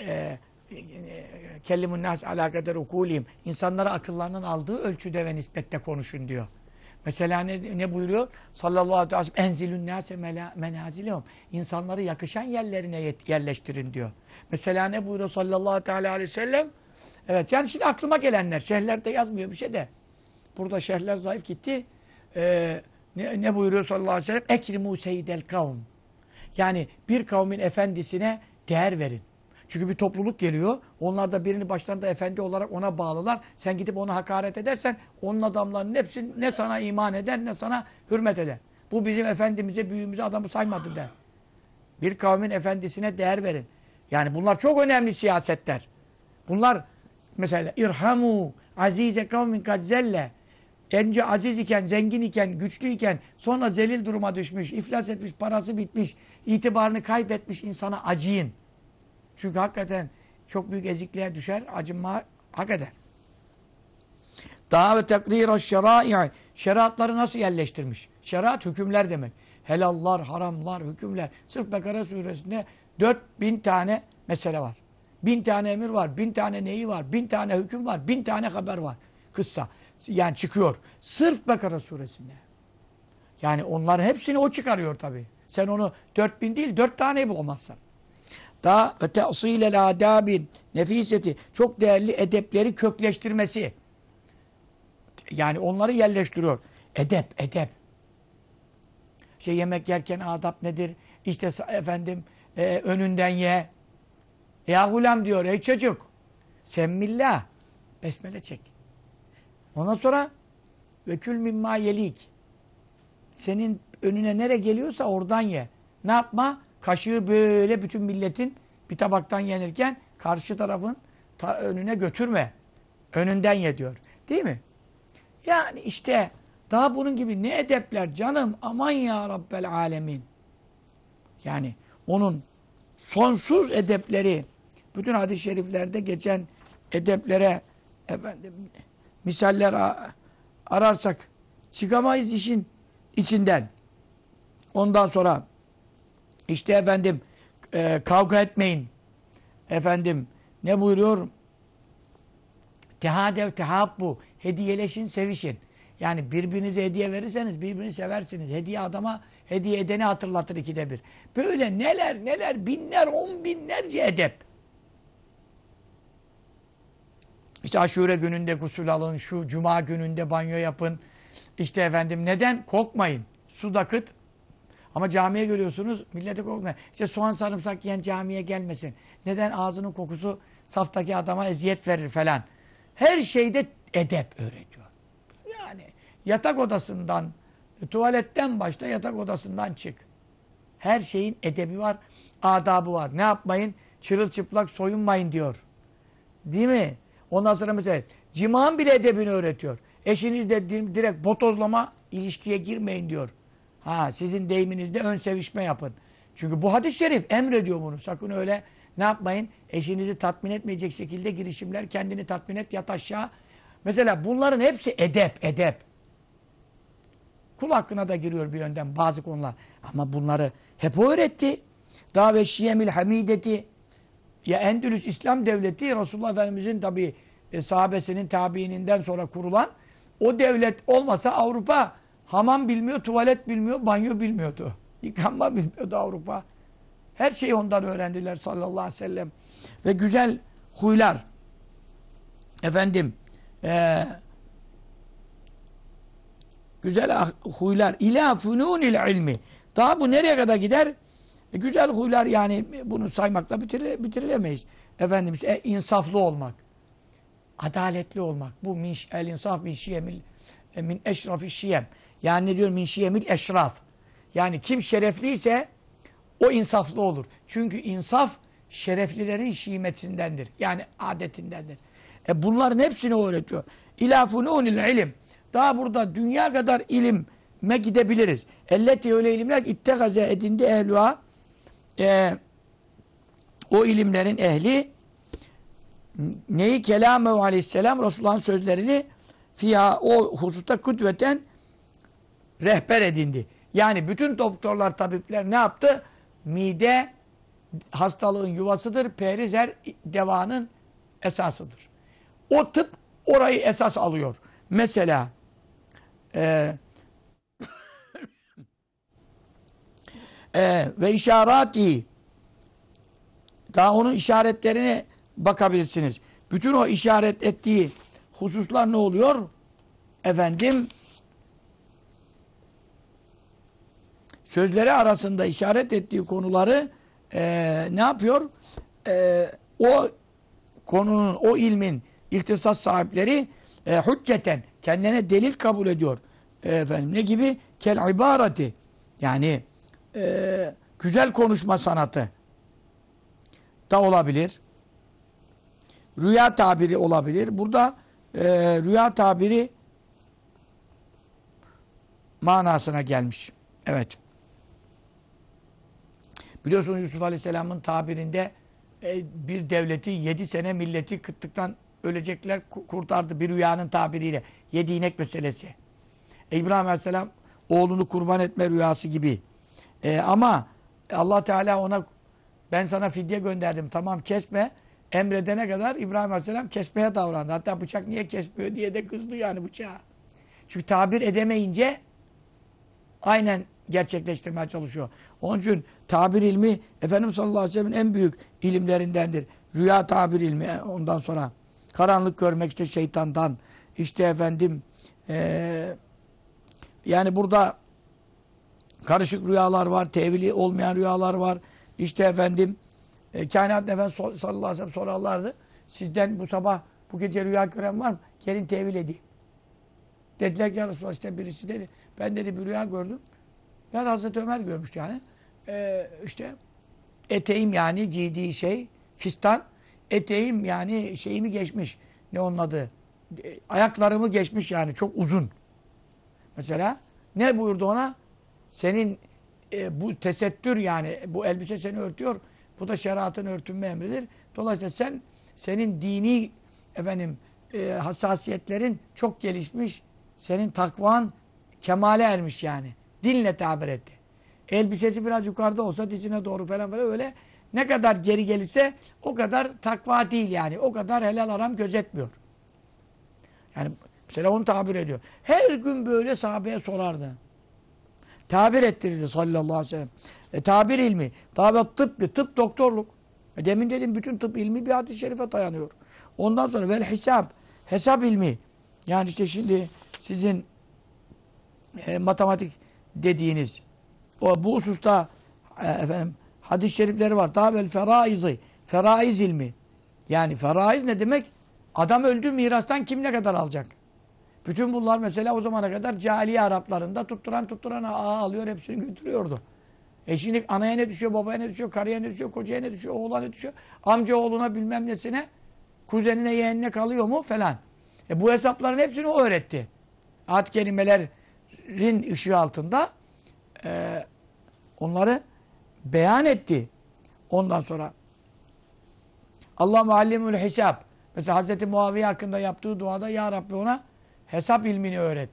e, e kellimun nas ala kadar İnsanlara akıllarının aldığı ölçüde ve nispette konuşun diyor. Mesela ne, ne buyuruyor? Sallallahu aleyhi ve sellem enzilün nase menazilehum. İnsanları yakışan yerlerine yet, yerleştirin diyor. Mesela ne buyuruyor sallallahu aleyhi ve sellem? Evet yani şimdi aklıma gelenler. Şehirlerde yazmıyor bir şey de. Burada şehirler zayıf gitti. Ee, ne, ne buyuruyor sallallahu aleyhi ve sellem? Ekrimu seyyidel kavm. Yani bir kavmin efendisine değer verin. Çünkü bir topluluk geliyor. Onlar da birini başlarında efendi olarak ona bağlılar. Sen gidip ona hakaret edersen onun adamlarının hepsi ne sana iman eden, ne sana hürmet eden, Bu bizim efendimize, büyüğümüze adamı saymadı der. Bir kavmin efendisine değer verin. Yani bunlar çok önemli siyasetler. Bunlar mesela irhamu azize kavmin kadzelle önce aziz iken, zengin iken, güçlü iken sonra zelil duruma düşmüş, iflas etmiş, parası bitmiş, itibarını kaybetmiş insana acıyın. Çünkü hakikaten çok büyük ezikliğe düşer, acınma hak eder. Daha ve tekrira şerai. Şeriatları nasıl yerleştirmiş? Şeriat hükümler demek. Helallar, haramlar, hükümler. Sırf Bekara suresinde 4000 tane mesele var. Bin tane emir var, bin tane neyi var, bin tane hüküm var, bin tane haber var. Kıssa. Yani çıkıyor. Sırf Bekara suresinde. Yani onların hepsini o çıkarıyor tabii. Sen onu 4000 değil 4 tane bulamazsın da ve te'silel adabin nefiseti çok değerli edepleri kökleştirmesi. Yani onları yerleştiriyor. Edep, edep. Şey yemek yerken adap nedir? İşte efendim e, önünden ye. Ya hulam diyor ey çocuk. sen Semmillah. Besmele çek. Ondan sonra ve kül mimma yelik. Senin önüne nere geliyorsa oradan ye. Ne yapma? Kaşığı böyle bütün milletin bir tabaktan yenirken karşı tarafın ta önüne götürme. Önünden ye diyor. Değil mi? Yani işte daha bunun gibi ne edepler canım aman ya Rabbel alemin. Yani onun sonsuz edepleri bütün hadis-i şeriflerde geçen edeplere efendim misaller ararsak çıkamayız işin içinden. Ondan sonra işte efendim e, kavga etmeyin. Efendim ne buyuruyor? Tehadev bu. Hediyeleşin, sevişin. Yani birbirinize hediye verirseniz birbirini seversiniz. Hediye adama hediye edeni hatırlatır ikide bir. Böyle neler neler binler on binlerce edep. İşte aşure gününde gusül alın, şu cuma gününde banyo yapın. İşte efendim neden? Korkmayın. Su da kıt, ama camiye görüyorsunuz millete korkmuyor. İşte soğan sarımsak yiyen camiye gelmesin. Neden ağzının kokusu saftaki adama eziyet verir falan. Her şeyde edep öğretiyor. Yani yatak odasından, tuvaletten başla yatak odasından çık. Her şeyin edebi var, adabı var. Ne yapmayın? Çırılçıplak soyunmayın diyor. Değil mi? Ondan sonra mesela ciman bile edebini öğretiyor. Eşinizle direkt botozlama ilişkiye girmeyin diyor. Ha sizin deyiminizde ön sevişme yapın. Çünkü bu hadis-i şerif emrediyor bunu. Sakın öyle ne yapmayın? Eşinizi tatmin etmeyecek şekilde girişimler kendini tatmin et yat aşağı. Mesela bunların hepsi edep, edep. Kul hakkına da giriyor bir yönden bazı konular. Ama bunları hep o öğretti. Dave Şiyemil Hamideti ya Endülüs İslam Devleti Resulullah Efendimizin tabi e, sahabesinin tabiininden sonra kurulan o devlet olmasa Avrupa Hamam bilmiyor, tuvalet bilmiyor, banyo bilmiyordu. Yıkanma bilmiyordu Avrupa. Her şeyi ondan öğrendiler sallallahu aleyhi ve sellem. Ve güzel huylar. Efendim, ee, güzel ah, huylar. İlâ funûnil ilmi. Daha bu nereye kadar gider? E, güzel huylar yani bunu saymakla bitire, bitirilemeyiz. Efendim işte insaflı olmak. Adaletli olmak. Bu minş, el insaf min şiyemil min eşrafi şiyem. Yani ne diyor? Min şiyemil eşraf. Yani kim şerefliyse o insaflı olur. Çünkü insaf şereflilerin şimetindendir. Yani adetindendir. E bunların hepsini öğretiyor. İlâ funûnil ilim. Daha burada dünya kadar ilime gidebiliriz. Elleti öyle ilimler ittegaze edindi ehlua. E, o ilimlerin ehli neyi kelamı aleyhisselam Resulullah'ın sözlerini Fiha o hususta kudveten rehber edindi. Yani bütün doktorlar, tabipler ne yaptı? Mide hastalığın yuvasıdır. Periz her devanın esasıdır. O tıp orayı esas alıyor. Mesela e, e, ve işareti daha onun işaretlerine bakabilirsiniz. Bütün o işaret ettiği hususlar ne oluyor? Efendim sözleri arasında işaret ettiği konuları e, ne yapıyor? E, o konunun, o ilmin ihtisas sahipleri e, hücceten kendine delil kabul ediyor. E, efendim ne gibi? Kel ibarati yani e, güzel konuşma sanatı da olabilir. Rüya tabiri olabilir. Burada e, rüya tabiri manasına gelmiş. Evet. Biliyorsunuz Yusuf Aleyhisselam'ın tabirinde e, bir devleti yedi sene milleti kıtlıktan ölecekler kurtardı bir rüyanın tabiriyle. Yedi inek meselesi. E, İbrahim Aleyhisselam oğlunu kurban etme rüyası gibi. E, ama Allah Teala ona ben sana fidye gönderdim tamam kesme emredene kadar İbrahim Aleyhisselam kesmeye davrandı. Hatta bıçak niye kesmiyor diye de kızdı yani bıçağa. Çünkü tabir edemeyince aynen gerçekleştirmeye çalışıyor. Onun için tabir ilmi Efendimiz sallallahu aleyhi ve sellem'in en büyük ilimlerindendir. Rüya tabir ilmi e, ondan sonra. Karanlık görmek işte şeytandan. İşte efendim ee, yani burada karışık rüyalar var, tevili olmayan rüyalar var. İşte efendim e, kainat Efendimiz sallallahu aleyhi ve sellem sorarlardı. Sizden bu sabah bu gece rüya gören var mı? Gelin tevil edeyim. Dediler ki ya Resulallah işte birisi dedi. Ben dedi bir rüya gördüm. Ben Hazreti Ömer görmüştü yani. Ee, işte eteğim yani giydiği şey fistan. Eteğim yani şeyimi geçmiş. Ne onun adı? E, ayaklarımı geçmiş yani çok uzun. Mesela ne buyurdu ona? Senin e, bu tesettür yani bu elbise seni örtüyor. Bu da şeriatın örtünme emridir. Dolayısıyla sen senin dini efendim e, hassasiyetlerin çok gelişmiş. Senin takvan kemale ermiş yani. Dinle tabir etti. Elbisesi biraz yukarıda olsa dizine doğru falan böyle öyle ne kadar geri gelirse o kadar takva değil yani. O kadar helal haram gözetmiyor. Yani mesela onu tabir ediyor. Her gün böyle sahabeye sorardı. Tabir ettirirdi sallallahu aleyhi ve sellem. E, tabir ilmi. Tabiat tıp, tıp doktorluk. E, demin dedim bütün tıp ilmi bir hadis-i şerife dayanıyor. Ondan sonra vel hesap. Hesap ilmi. Yani işte şimdi sizin e, matematik dediğiniz o, bu hususta e, efendim hadis-i şerifleri var. Tabel feraizi. Feraiz ilmi. Yani feraiz ne demek? Adam öldü mirastan kim ne kadar alacak? Bütün bunlar mesela o zamana kadar cahiliye Araplarında tutturan tutturan ağa alıyor hepsini götürüyordu. E şimdi anaya ne düşüyor, babaya ne düşüyor, karıya ne düşüyor, kocaya ne düşüyor, oğula ne düşüyor, amca oğluna bilmem nesine, kuzenine yeğenine kalıyor mu falan. E bu hesapların hepsini o öğretti. Ad kelimelerin ışığı altında e, onları beyan etti. Ondan sonra Allah muallimül hesap. Mesela Hazreti Muaviye hakkında yaptığı duada Ya Rabbi ona hesap ilmini öğret.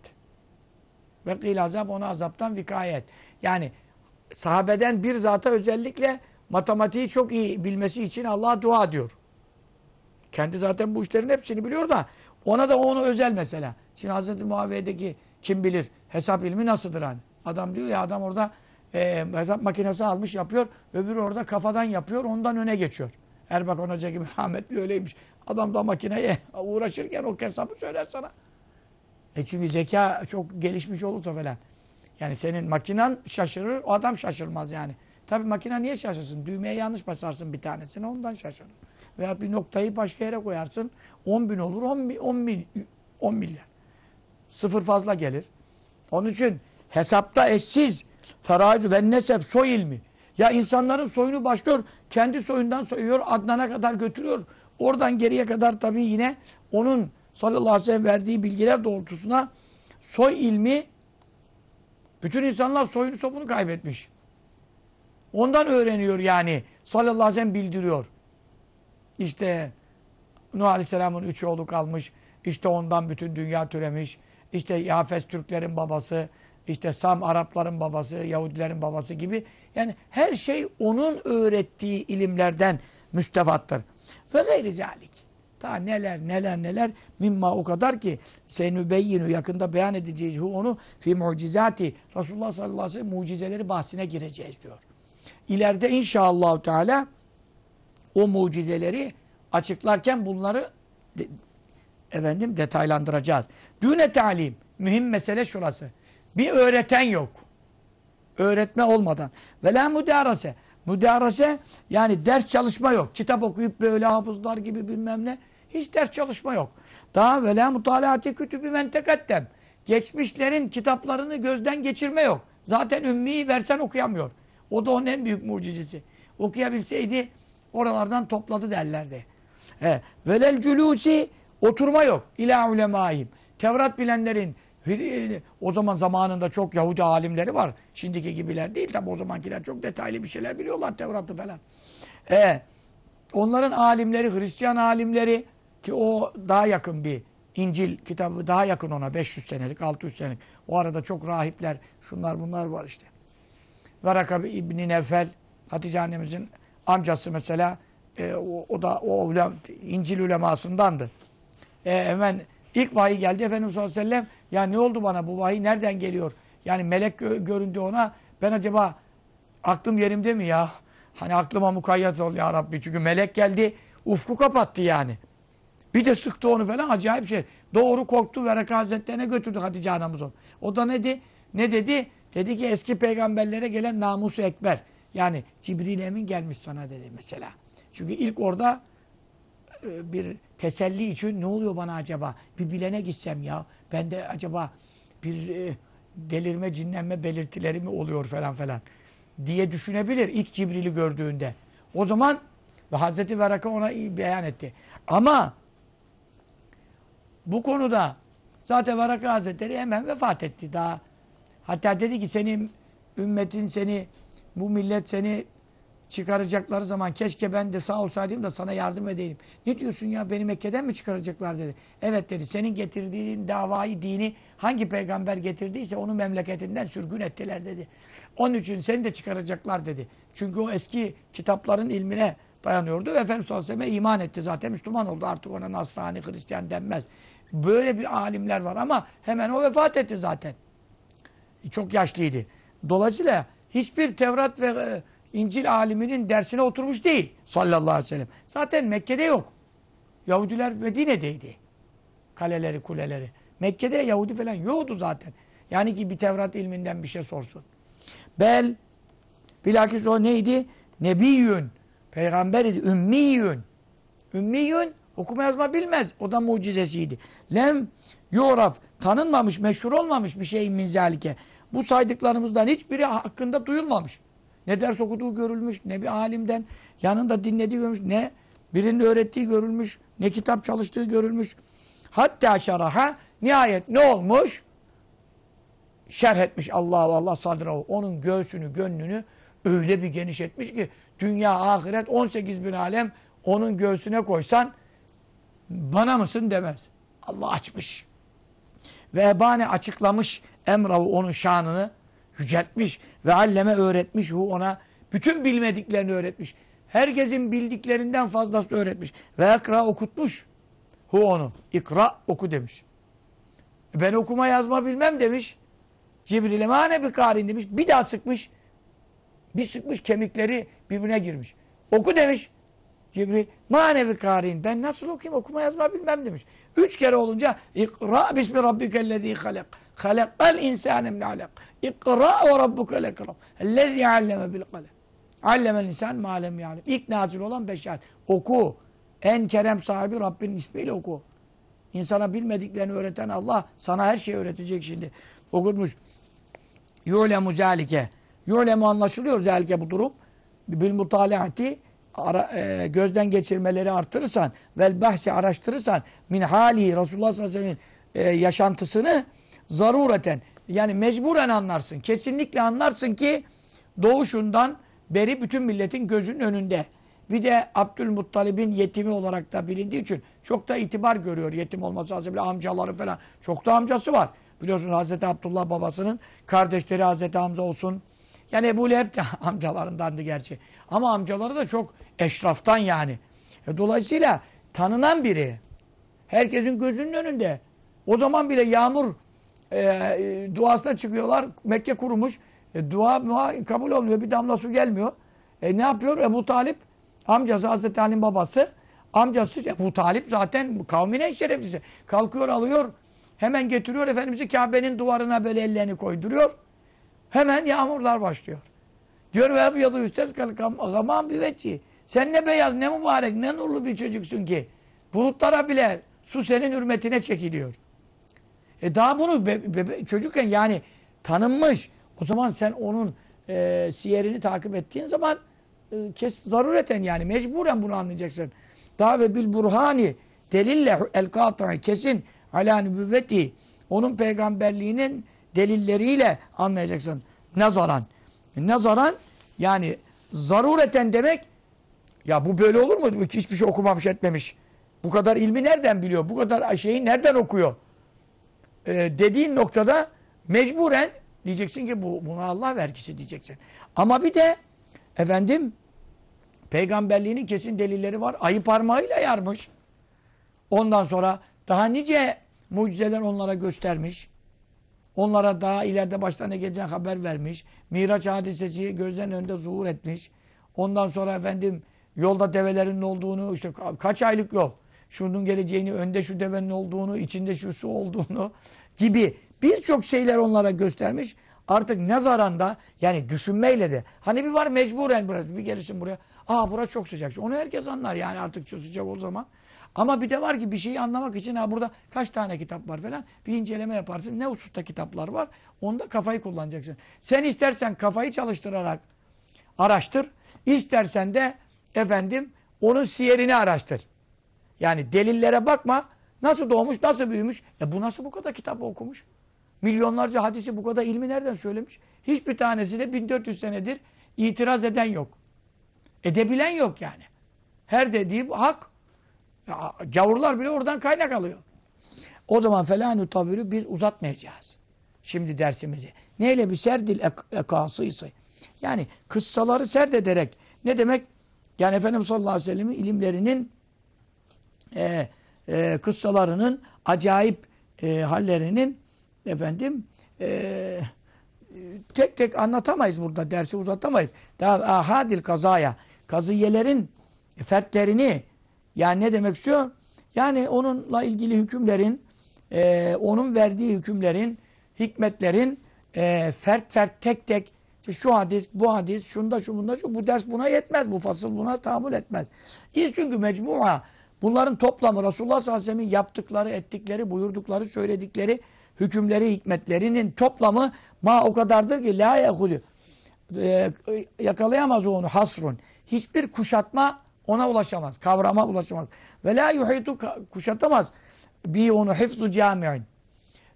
Ve kıyıl azap ona azaptan vikayet. Yani sahabeden bir zata özellikle matematiği çok iyi bilmesi için Allah'a dua diyor. Kendi zaten bu işlerin hepsini biliyor da ona da onu özel mesela. Şimdi Hazreti Muaviye'deki kim bilir hesap ilmi nasıldır hani? Adam diyor ya adam orada e, hesap makinesi almış yapıyor. Öbürü orada kafadan yapıyor. Ondan öne geçiyor. Erbakan Hoca gibi <laughs> rahmetli öyleymiş. Adam da makineye uğraşırken o hesabı söyler sana. E çünkü zeka çok gelişmiş olursa falan. Yani senin makinen şaşırır, o adam şaşırmaz yani. Tabi makine niye şaşırsın? Düğmeye yanlış basarsın bir tanesini ondan şaşırır. Veya bir noktayı başka yere koyarsın. 10 bin olur, 10, bin, 10, bin, 10 milyar. Sıfır fazla gelir. Onun için hesapta eşsiz feraiz ve nesep soy ilmi. Ya insanların soyunu başlıyor, kendi soyundan soyuyor, Adnan'a kadar götürüyor. Oradan geriye kadar tabii yine onun sallallahu aleyhi ve sellem verdiği bilgiler doğrultusuna soy ilmi bütün insanlar soyunu sopunu kaybetmiş. Ondan öğreniyor yani. Sallallahu aleyhi ve sellem bildiriyor. İşte Nuh Aleyhisselam'ın üç oğlu kalmış. İşte ondan bütün dünya türemiş. İşte Yafes Türklerin babası, İşte Sam Arapların babası, Yahudilerin babası gibi. Yani her şey onun öğrettiği ilimlerden müstefattır. Ve gayri zalik. Ta neler neler neler mimma o kadar ki senübeyyinu yakında beyan edeceğiz onu fi mucizati Resulullah sallallahu aleyhi ve sellem mucizeleri bahsine gireceğiz diyor. İleride inşallah Teala o mucizeleri açıklarken bunları de, efendim detaylandıracağız. Düne talim mühim mesele şurası. Bir öğreten yok. Öğretme olmadan. Ve la müdarase. Müdarase yani ders çalışma yok. Kitap okuyup böyle hafızlar gibi bilmem ne. Hiç ders çalışma yok. Daha vela mutalaati kütübü men tekaddem. Geçmişlerin kitaplarını gözden geçirme yok. Zaten ümmiyi versen okuyamıyor. O da onun en büyük mucizesi. Okuyabilseydi oralardan topladı derlerdi. He. Velel culusi oturma yok. İlâ ulemâim. Tevrat bilenlerin e, o zaman zamanında çok Yahudi alimleri var. Şimdiki gibiler değil tabi o zamankiler çok detaylı bir şeyler biliyorlar Tevrat'ı falan. E, onların alimleri, Hristiyan alimleri ki o daha yakın bir İncil kitabı daha yakın ona 500 senelik 600 senelik. O arada çok rahipler şunlar bunlar var işte. Varaka İbni Nefel Hatice annemizin amcası mesela e, o, o da o ulem, İncil ulemasındandı. E, hemen ilk vahiy geldi Efendimiz sallallahu aleyhi ve sellem ya ne oldu bana bu vahiy nereden geliyor? Yani melek gö göründü ona ben acaba aklım yerimde mi ya? Hani aklıma mukayyet ol ya Rabbi çünkü melek geldi ufku kapattı yani. Bir de sıktı onu falan acayip şey. Doğru korktu ve Hazretlerine götürdü Hatice anamız onu. O da ne dedi? Ne dedi? Dedi ki eski peygamberlere gelen namusu ekber. Yani Cibril Emin gelmiş sana dedi mesela. Çünkü ilk orada e, bir teselli için ne oluyor bana acaba? Bir bilene gitsem ya. Ben de acaba bir e, delirme, cinlenme belirtileri mi oluyor falan falan diye düşünebilir ilk Cibril'i gördüğünde. O zaman Hazreti Veraka ona beyan etti. Ama bu konuda zaten Varaka Hazretleri hemen vefat etti daha. Hatta dedi ki senin ümmetin seni, bu millet seni çıkaracakları zaman keşke ben de sağ olsaydım da sana yardım edeyim. Ne diyorsun ya beni Mekke'den mi çıkaracaklar dedi. Evet dedi senin getirdiğin davayı dini hangi peygamber getirdiyse onu memleketinden sürgün ettiler dedi. Onun için seni de çıkaracaklar dedi. Çünkü o eski kitapların ilmine dayanıyordu ve Efendimiz sallallahu aleyhi ve iman etti zaten Müslüman oldu artık ona Nasrani Hristiyan denmez. Böyle bir alimler var ama hemen o vefat etti zaten. Çok yaşlıydı. Dolayısıyla hiçbir Tevrat ve e, İncil aliminin dersine oturmuş değil sallallahu aleyhi ve sellem. Zaten Mekke'de yok. Yahudiler Medine'deydi. Kaleleri, kuleleri. Mekke'de Yahudi falan yoktu zaten. Yani ki bir Tevrat ilminden bir şey sorsun. Bel bilakis o neydi? Nebiyyün. peygamberiydi. idi. Ümmiyün. Okuma yazma bilmez. O da mucizesiydi. Lem yoraf tanınmamış, meşhur olmamış bir şeyin minzalike. Bu saydıklarımızdan hiçbiri hakkında duyulmamış. Ne ders okuduğu görülmüş, ne bir alimden yanında dinlediği görülmüş, ne birinin öğrettiği görülmüş, ne kitap çalıştığı görülmüş. Hatta şaraha nihayet ne olmuş? Şerh etmiş Allah'u Allah sadrahu. Onun göğsünü, gönlünü öyle bir genişletmiş ki dünya, ahiret 18 bin alem onun göğsüne koysan bana mısın demez. Allah açmış. Ve Ebane açıklamış Emrav'ı onun şanını yüceltmiş. Ve alleme öğretmiş hu ona bütün bilmediklerini öğretmiş. Herkesin bildiklerinden fazlasını öğretmiş. Ve ekra okutmuş. Hu onu. İkra oku demiş. E ben okuma yazma bilmem demiş. Cibril'e mane bir karin demiş. Bir daha sıkmış. Bir sıkmış kemikleri birbirine girmiş. Oku demiş. Cibril manevi karin ben nasıl okuyayım okuma yazma bilmem demiş. Üç kere olunca ikra bismi rabbikellezî halak. Halakal insâne min alak. İkra ve rabbukel ekrem. Ellezî alleme bil kalem. Allemel insan ma alem ya'lem. İlk nazil olan beş ayet. Oku. En kerem sahibi Rabbinin ismiyle oku. İnsana bilmediklerini öğreten Allah sana her şeyi öğretecek şimdi. Okutmuş. Yu'lemu zâlike. Yu'lemu anlaşılıyor zâlike bu durum. Bil mutalaati ara, e, gözden geçirmeleri artırırsan vel bahsi araştırırsan min hali Resulullah sallallahu aleyhi ve sellem'in e, yaşantısını zarureten yani mecburen anlarsın. Kesinlikle anlarsın ki doğuşundan beri bütün milletin gözünün önünde. Bir de Abdülmuttalib'in yetimi olarak da bilindiği için çok da itibar görüyor yetim olması hasebiyle amcaları falan. Çok da amcası var. Biliyorsunuz Hazreti Abdullah babasının kardeşleri Hazreti Hamza olsun, yani Ebu Leheb de <laughs> amcalarındandı gerçi. Ama amcaları da çok eşraftan yani. E dolayısıyla tanınan biri. Herkesin gözünün önünde. O zaman bile yağmur e, e, duasına çıkıyorlar. Mekke kurumuş. E, dua, dua kabul olmuyor. Bir damla su gelmiyor. E, ne yapıyor? Ebu Talip amcası Hazreti Ali'nin babası. Amcası Ebu Talip zaten kavmine en şereflisi. Kalkıyor alıyor. Hemen getiriyor Efendimiz'i Kabe'nin duvarına böyle ellerini koyduruyor. Hemen yağmurlar başlıyor. Diyor ve bu yadı üstes kaman bivetçi. Sen ne beyaz, ne mübarek, ne nurlu bir çocuksun ki. Bulutlara bile su senin hürmetine çekiliyor. E daha bunu çocukken yani tanınmış. O zaman sen onun e, siyerini takip ettiğin zaman e, kes, zarureten yani mecburen bunu anlayacaksın. Daha ve bil burhani delille el kesin ala nübüvveti onun peygamberliğinin delilleriyle anlayacaksın. Nazaran. Nazaran yani zarureten demek ya bu böyle olur mu? Hiçbir şey okumamış etmemiş. Bu kadar ilmi nereden biliyor? Bu kadar şeyi nereden okuyor? Ee, dediğin noktada mecburen diyeceksin ki bu buna Allah vergisi diyeceksin. Ama bir de efendim peygamberliğinin kesin delilleri var. Ayı parmağıyla yarmış. Ondan sonra daha nice mucizeler onlara göstermiş. Onlara daha ileride başlarına geleceğin haber vermiş. Miraç hadisesi gözlerinin önünde zuhur etmiş. Ondan sonra efendim yolda develerin olduğunu, işte kaç aylık yol, şunun geleceğini, önde şu devenin olduğunu, içinde şu su olduğunu <laughs> gibi birçok şeyler onlara göstermiş. Artık ne zaranda yani düşünmeyle de hani bir var mecburen burada bir gelirsin buraya. Aa bura çok sıcak. Onu herkes anlar yani artık çok sıcak o zaman. Ama bir de var ki bir şeyi anlamak için ha burada kaç tane kitap var falan bir inceleme yaparsın. Ne hususta kitaplar var? Onda kafayı kullanacaksın. Sen istersen kafayı çalıştırarak araştır. İstersen de efendim onun siyerini araştır. Yani delillere bakma. Nasıl doğmuş, nasıl büyümüş? E bu nasıl bu kadar kitap okumuş? Milyonlarca hadisi bu kadar ilmi nereden söylemiş? Hiçbir tanesi de 1400 senedir itiraz eden yok. Edebilen yok yani. Her dediği hak, Gavurlar bile oradan kaynak alıyor. O zaman felan taviru biz uzatmayacağız. Şimdi dersimizi. Neyle bir serdil ek ekasıysa. Yani kıssaları serd ederek. Ne demek? Yani Efendimiz sallallahu aleyhi ve sellem'in ilimlerinin e, e, kıssalarının acayip e, hallerinin efendim e, tek tek anlatamayız burada. Dersi uzatamayız. Daha ahadil kazaya. Kazıyelerin fertlerini yani ne demek istiyor? Yani onunla ilgili hükümlerin, e, onun verdiği hükümlerin, hikmetlerin e, fert fert tek tek işte şu hadis, bu hadis, şunda şu bunda şu bu ders buna yetmez, bu fasıl buna tahammül etmez. İz çünkü mecmua bunların toplamı Resulullah sallallahu aleyhi ve sellem'in yaptıkları, ettikleri, buyurdukları, söyledikleri hükümleri, hikmetlerinin toplamı ma o kadardır ki la yakulü, E, yakalayamaz onu hasrun. Hiçbir kuşatma ona ulaşamaz. Kavrama ulaşamaz. Ve la yuhitu kuşatamaz. Bi onu hifzu cami'in.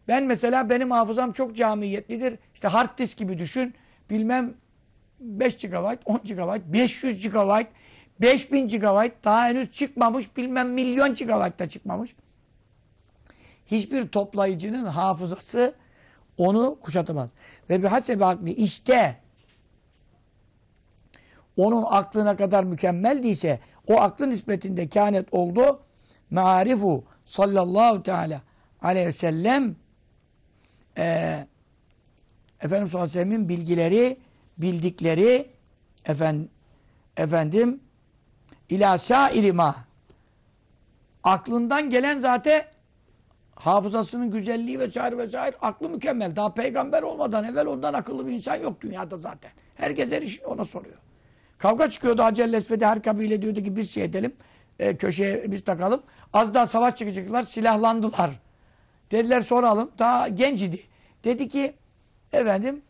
Ben mesela benim hafızam çok camiyetlidir. İşte hard disk gibi düşün. Bilmem 5 GB, 10 GB, 500 GB, 5000 GB daha henüz çıkmamış. Bilmem milyon GB da çıkmamış. Hiçbir toplayıcının hafızası onu kuşatamaz. Ve bir hasebe akli işte onun aklına kadar mükemmeldiyse o aklın nispetinde kânet oldu. Me'arifu sallallahu teala aleyhi ve sellem e, Efendimiz sallallahu aleyhi ve bilgileri, bildikleri efendim, efendim ila sairima aklından gelen zaten hafızasının güzelliği vesaire vesaire aklı mükemmel. Daha peygamber olmadan evvel ondan akıllı bir insan yok dünyada zaten. Herkes her işini ona soruyor. Kavga çıkıyordu Hacer Esved'e her kabile diyordu ki biz şey edelim. E, köşeye biz takalım. Az daha savaş çıkacaklar. Silahlandılar. Dediler soralım. Daha genç idi. Dedi ki efendim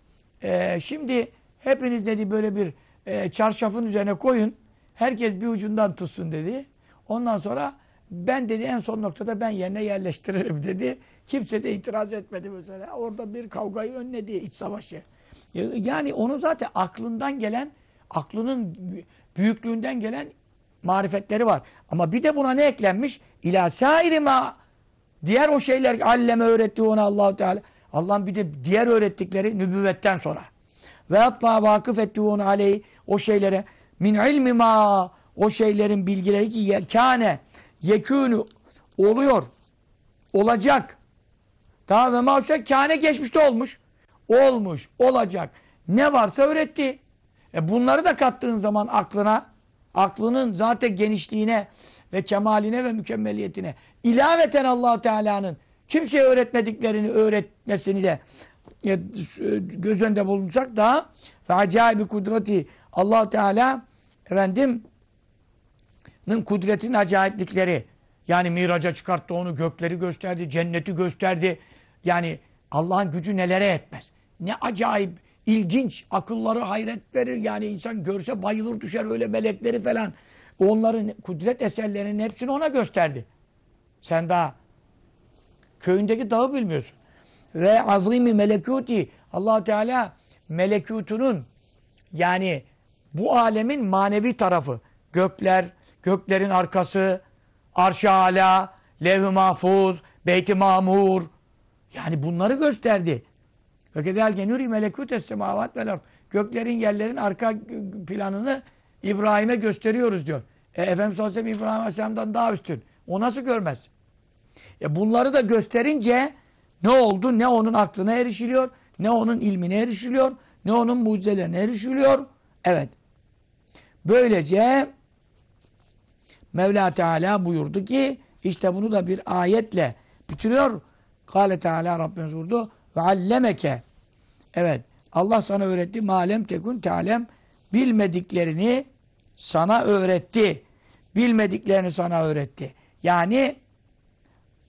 e, şimdi hepiniz dedi böyle bir e, çarşafın üzerine koyun. Herkes bir ucundan tutsun dedi. Ondan sonra ben dedi en son noktada ben yerine yerleştiririm dedi. Kimse de itiraz etmedi mesela. Orada bir kavgayı önledi iç savaşı. E, yani onu zaten aklından gelen aklının büyüklüğünden gelen marifetleri var. Ama bir de buna ne eklenmiş? İlâ sairima diğer o şeyler alleme öğretti ona allah Teala. Allah'ın bir de diğer öğrettikleri nübüvvetten sonra. Ve atla vakıf etti onu aleyh o şeylere min ilmi ma o şeylerin bilgileri ki yekâne yekûnü oluyor. Olacak. Tamam ve maşa kâne geçmişte olmuş. Olmuş. Olacak. Ne varsa öğretti. E bunları da kattığın zaman aklına, aklının zaten genişliğine ve kemaline ve mükemmeliyetine ilaveten allah Teala'nın kimseye öğretmediklerini öğretmesini de e, e, göz önünde bulunacak daha ve acayibi kudreti allah Teala efendim'nin kudretin acayiplikleri yani miraca çıkarttı onu gökleri gösterdi cenneti gösterdi yani Allah'ın gücü nelere yetmez ne acayip ilginç. Akılları hayret verir. Yani insan görse bayılır düşer öyle melekleri falan. Onların kudret eserlerinin hepsini ona gösterdi. Sen daha köyündeki dağı bilmiyorsun. Ve azimi melekuti allah Teala melekutunun yani bu alemin manevi tarafı gökler, göklerin arkası, arş-ı ala, levh-i mahfuz, beyt-i mamur yani bunları gösterdi. Ve kedelke nuri melekutes semavat vel ard. Göklerin yerlerin arka planını İbrahim'e gösteriyoruz diyor. E, Efendimiz Aleyhisselam İbrahim Aleyhisselam'dan daha üstün. O nasıl görmez? E, bunları da gösterince ne oldu? Ne onun aklına erişiliyor, ne onun ilmine erişiliyor, ne onun mucizelerine erişiliyor. Evet. Böylece Mevla Teala buyurdu ki işte bunu da bir ayetle bitiriyor. Kale Teala Rabbimiz buyurdu ve allemeke. Evet. Allah sana öğretti. Malem tekun talem, Bilmediklerini sana öğretti. Bilmediklerini sana öğretti. Yani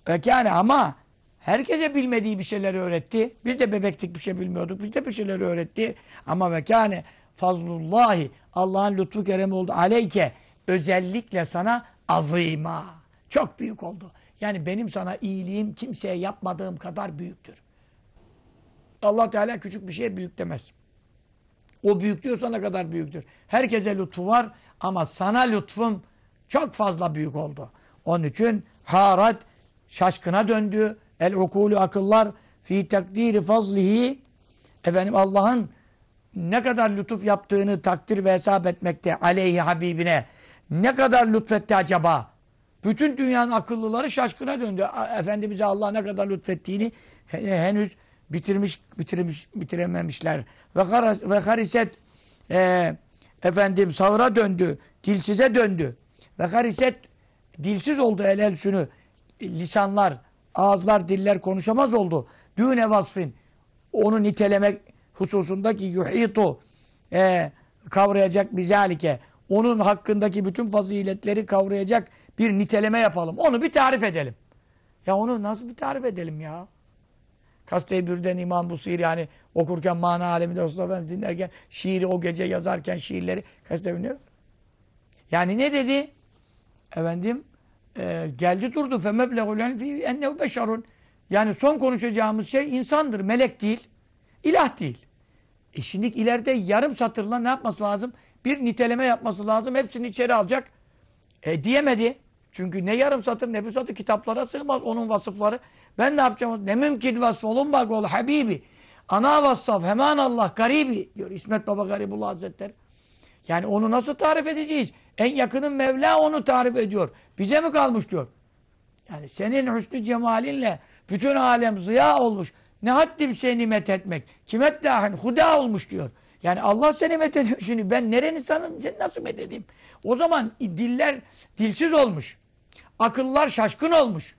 e, yani ama herkese bilmediği bir şeyleri öğretti. Biz de bebektik bir şey bilmiyorduk. Biz de bir şeyleri öğretti. Ama yani fazlullahi Allah'ın lütfu keremi oldu. Aleyke özellikle sana azima. Çok büyük oldu. Yani benim sana iyiliğim kimseye yapmadığım kadar büyüktür. Allah Teala küçük bir şeye büyük demez. O büyük diyorsa ne kadar büyüktür. Herkese lütfu var ama sana lütfum çok fazla büyük oldu. Onun için harat şaşkına döndü. El okulu akıllar fi takdiri fazlihi efendim Allah'ın ne kadar lütuf yaptığını takdir ve hesap etmekte aleyhi habibine ne kadar lütfetti acaba? Bütün dünyanın akıllıları şaşkına döndü. Efendimiz'e Allah ne kadar lütfettiğini henüz bitirmiş bitirmiş bitirememişler. Ve karas ve hariset e, efendim savra döndü, dilsize döndü. Ve hariset dilsiz oldu el el sünü. Lisanlar, ağızlar, diller konuşamaz oldu. Düğüne vasfin onu nitelemek hususundaki yuhitu e, kavrayacak bizalike. Onun hakkındaki bütün faziletleri kavrayacak bir niteleme yapalım. Onu bir tarif edelim. Ya onu nasıl bir tarif edelim ya? Kasteybür'den İmam Busir yani okurken mana aleminde Resulullah Efendimiz dinlerken şiiri o gece yazarken şiirleri Kasteybür'ün yani ne dedi? Efendim e, geldi durdu femeblehu lenfi ennehu beşarun yani son konuşacağımız şey insandır melek değil ilah değil. E şimdi ileride yarım satırla ne yapması lazım? Bir niteleme yapması lazım. Hepsini içeri alacak. E diyemedi. Çünkü ne yarım satır ne bir satır kitaplara sığmaz onun vasıfları. Ben ne yapacağım? Ne mümkün olun bak ol habibi. Ana vassaf hemen Allah garibi diyor İsmet Baba Garibullah Hazretleri. Yani onu nasıl tarif edeceğiz? En yakının Mevla onu tarif ediyor. Bize mi kalmış diyor. Yani senin hüsnü cemalinle bütün alem ziya olmuş. Ne haddim seni şey met etmek. Kimet dahin huda olmuş diyor. Yani Allah seni met ediyor. Şimdi ben nereni sanırım seni nasıl met edeyim? O zaman diller dilsiz olmuş. Akıllar şaşkın olmuş.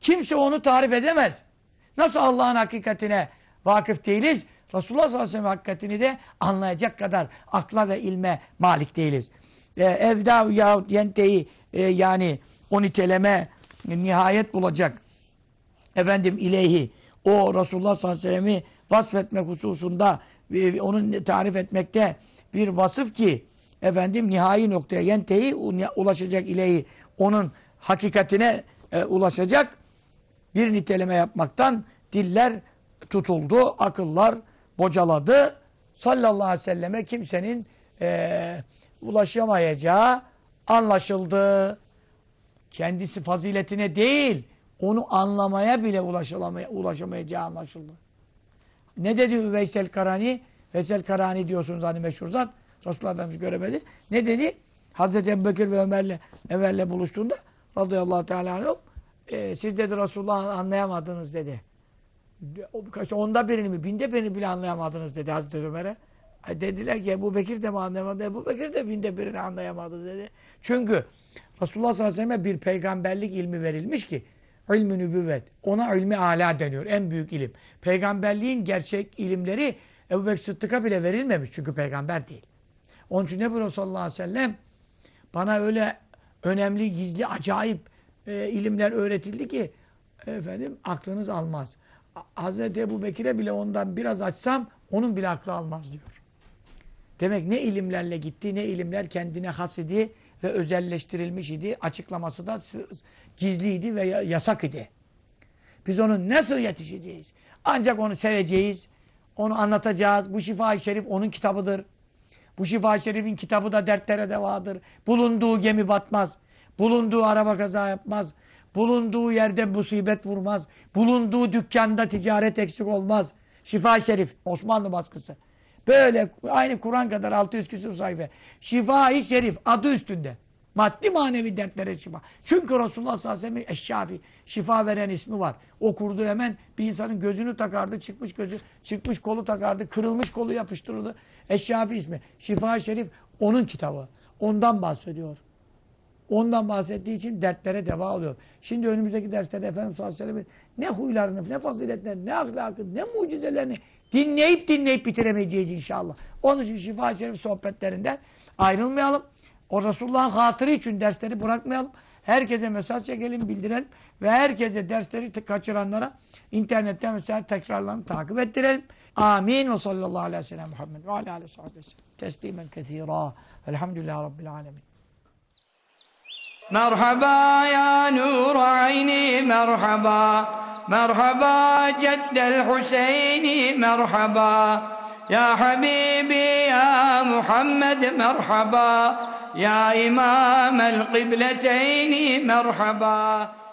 Kimse onu tarif edemez. Nasıl Allah'ın hakikatine vakıf değiliz? Resulullah sallallahu aleyhi ve sellem hakikatini de anlayacak kadar akla ve ilme malik değiliz. E, evda yahut yenteyi e, yani o niteleme nihayet bulacak. Efendim ileyhi o Resulullah sallallahu aleyhi ve sellem'i vasfetmek hususunda e, onun tarif etmekte bir vasıf ki efendim nihai noktaya yenteyi ulaşacak ileyi onun hakikatine e, ulaşacak bir niteleme yapmaktan diller tutuldu, akıllar bocaladı. Sallallahu aleyhi ve selleme kimsenin e, ulaşamayacağı anlaşıldı. Kendisi faziletine değil, onu anlamaya bile ulaşamayacağı anlaşıldı. Ne dedi Veysel Karani? Veysel Karani diyorsunuz hani meşhur zat. Resulullah Efendimiz göremedi. Ne dedi? Hazreti Ebubekir ve Ömer'le Ömer'le buluştuğunda radıyallahu teala e, siz dedi Resulullah'ı anlayamadınız dedi. Kaç onda birini mi, binde birini bile anlayamadınız dedi Hazreti Ömer'e. E, dediler ki bu Bekir de mi anlayamadı? bu Bekir de binde birini anlayamadı dedi. Çünkü Resulullah sallallahu aleyhi ve sellem'e bir peygamberlik ilmi verilmiş ki ilmi nübüvvet. Ona ilmi ala deniyor. En büyük ilim. Peygamberliğin gerçek ilimleri Ebu Bekir Sıddık'a bile verilmemiş. Çünkü peygamber değil. Onun için ne buyuruyor sallallahu aleyhi ve sellem? Bana öyle önemli, gizli, acayip e, ilimler öğretildi ki efendim aklınız almaz. Hazreti Ebu Bekir'e bile ondan biraz açsam onun bile aklı almaz diyor. Demek ne ilimlerle gitti ne ilimler kendine has idi ve özelleştirilmiş idi. Açıklaması da gizliydi ve yasak idi. Biz onun nasıl yetişeceğiz? Ancak onu seveceğiz. Onu anlatacağız. Bu şifa Şerif onun kitabıdır. Bu şifa Şerif'in kitabı da dertlere devadır. Bulunduğu gemi batmaz. Bulunduğu araba kaza yapmaz. Bulunduğu yerde musibet vurmaz. Bulunduğu dükkanda ticaret eksik olmaz. Şifa Şerif Osmanlı baskısı. Böyle aynı Kur'an kadar 600 küsur sayfa. Şifa-i Şerif adı üstünde. Maddi manevi dertlere şifa. Çünkü Resulullah sallallahu aleyhi ve sellem şifa veren ismi var. Okurdu hemen bir insanın gözünü takardı, çıkmış gözü, çıkmış kolu takardı, kırılmış kolu yapıştırırdı. Eşşafi ismi. Şifa-i Şerif onun kitabı. Ondan bahsediyor. Ondan bahsettiği için dertlere deva oluyor. Şimdi önümüzdeki derslerde Efendimiz sallallahu aleyhi ve sellem ne huylarını, ne faziletlerini, ne ahlakını, ne mucizelerini dinleyip dinleyip bitiremeyeceğiz inşallah. Onun için şifa şerif sohbetlerinden ayrılmayalım. O Resulullah'ın hatırı için dersleri bırakmayalım. Herkese mesaj çekelim, bildirelim ve herkese dersleri kaçıranlara internetten mesela tekrarlarını takip ettirelim. Amin ve sallallahu aleyhi ve sellem Muhammed ve aleyhi ve sellem. Teslimen kesira. Elhamdülillahi Rabbil alemin. مرحبا يا نور عيني مرحبا مرحبا جد الحسين مرحبا يا حبيبي يا محمد مرحبا يا إمام القبلتين مرحبا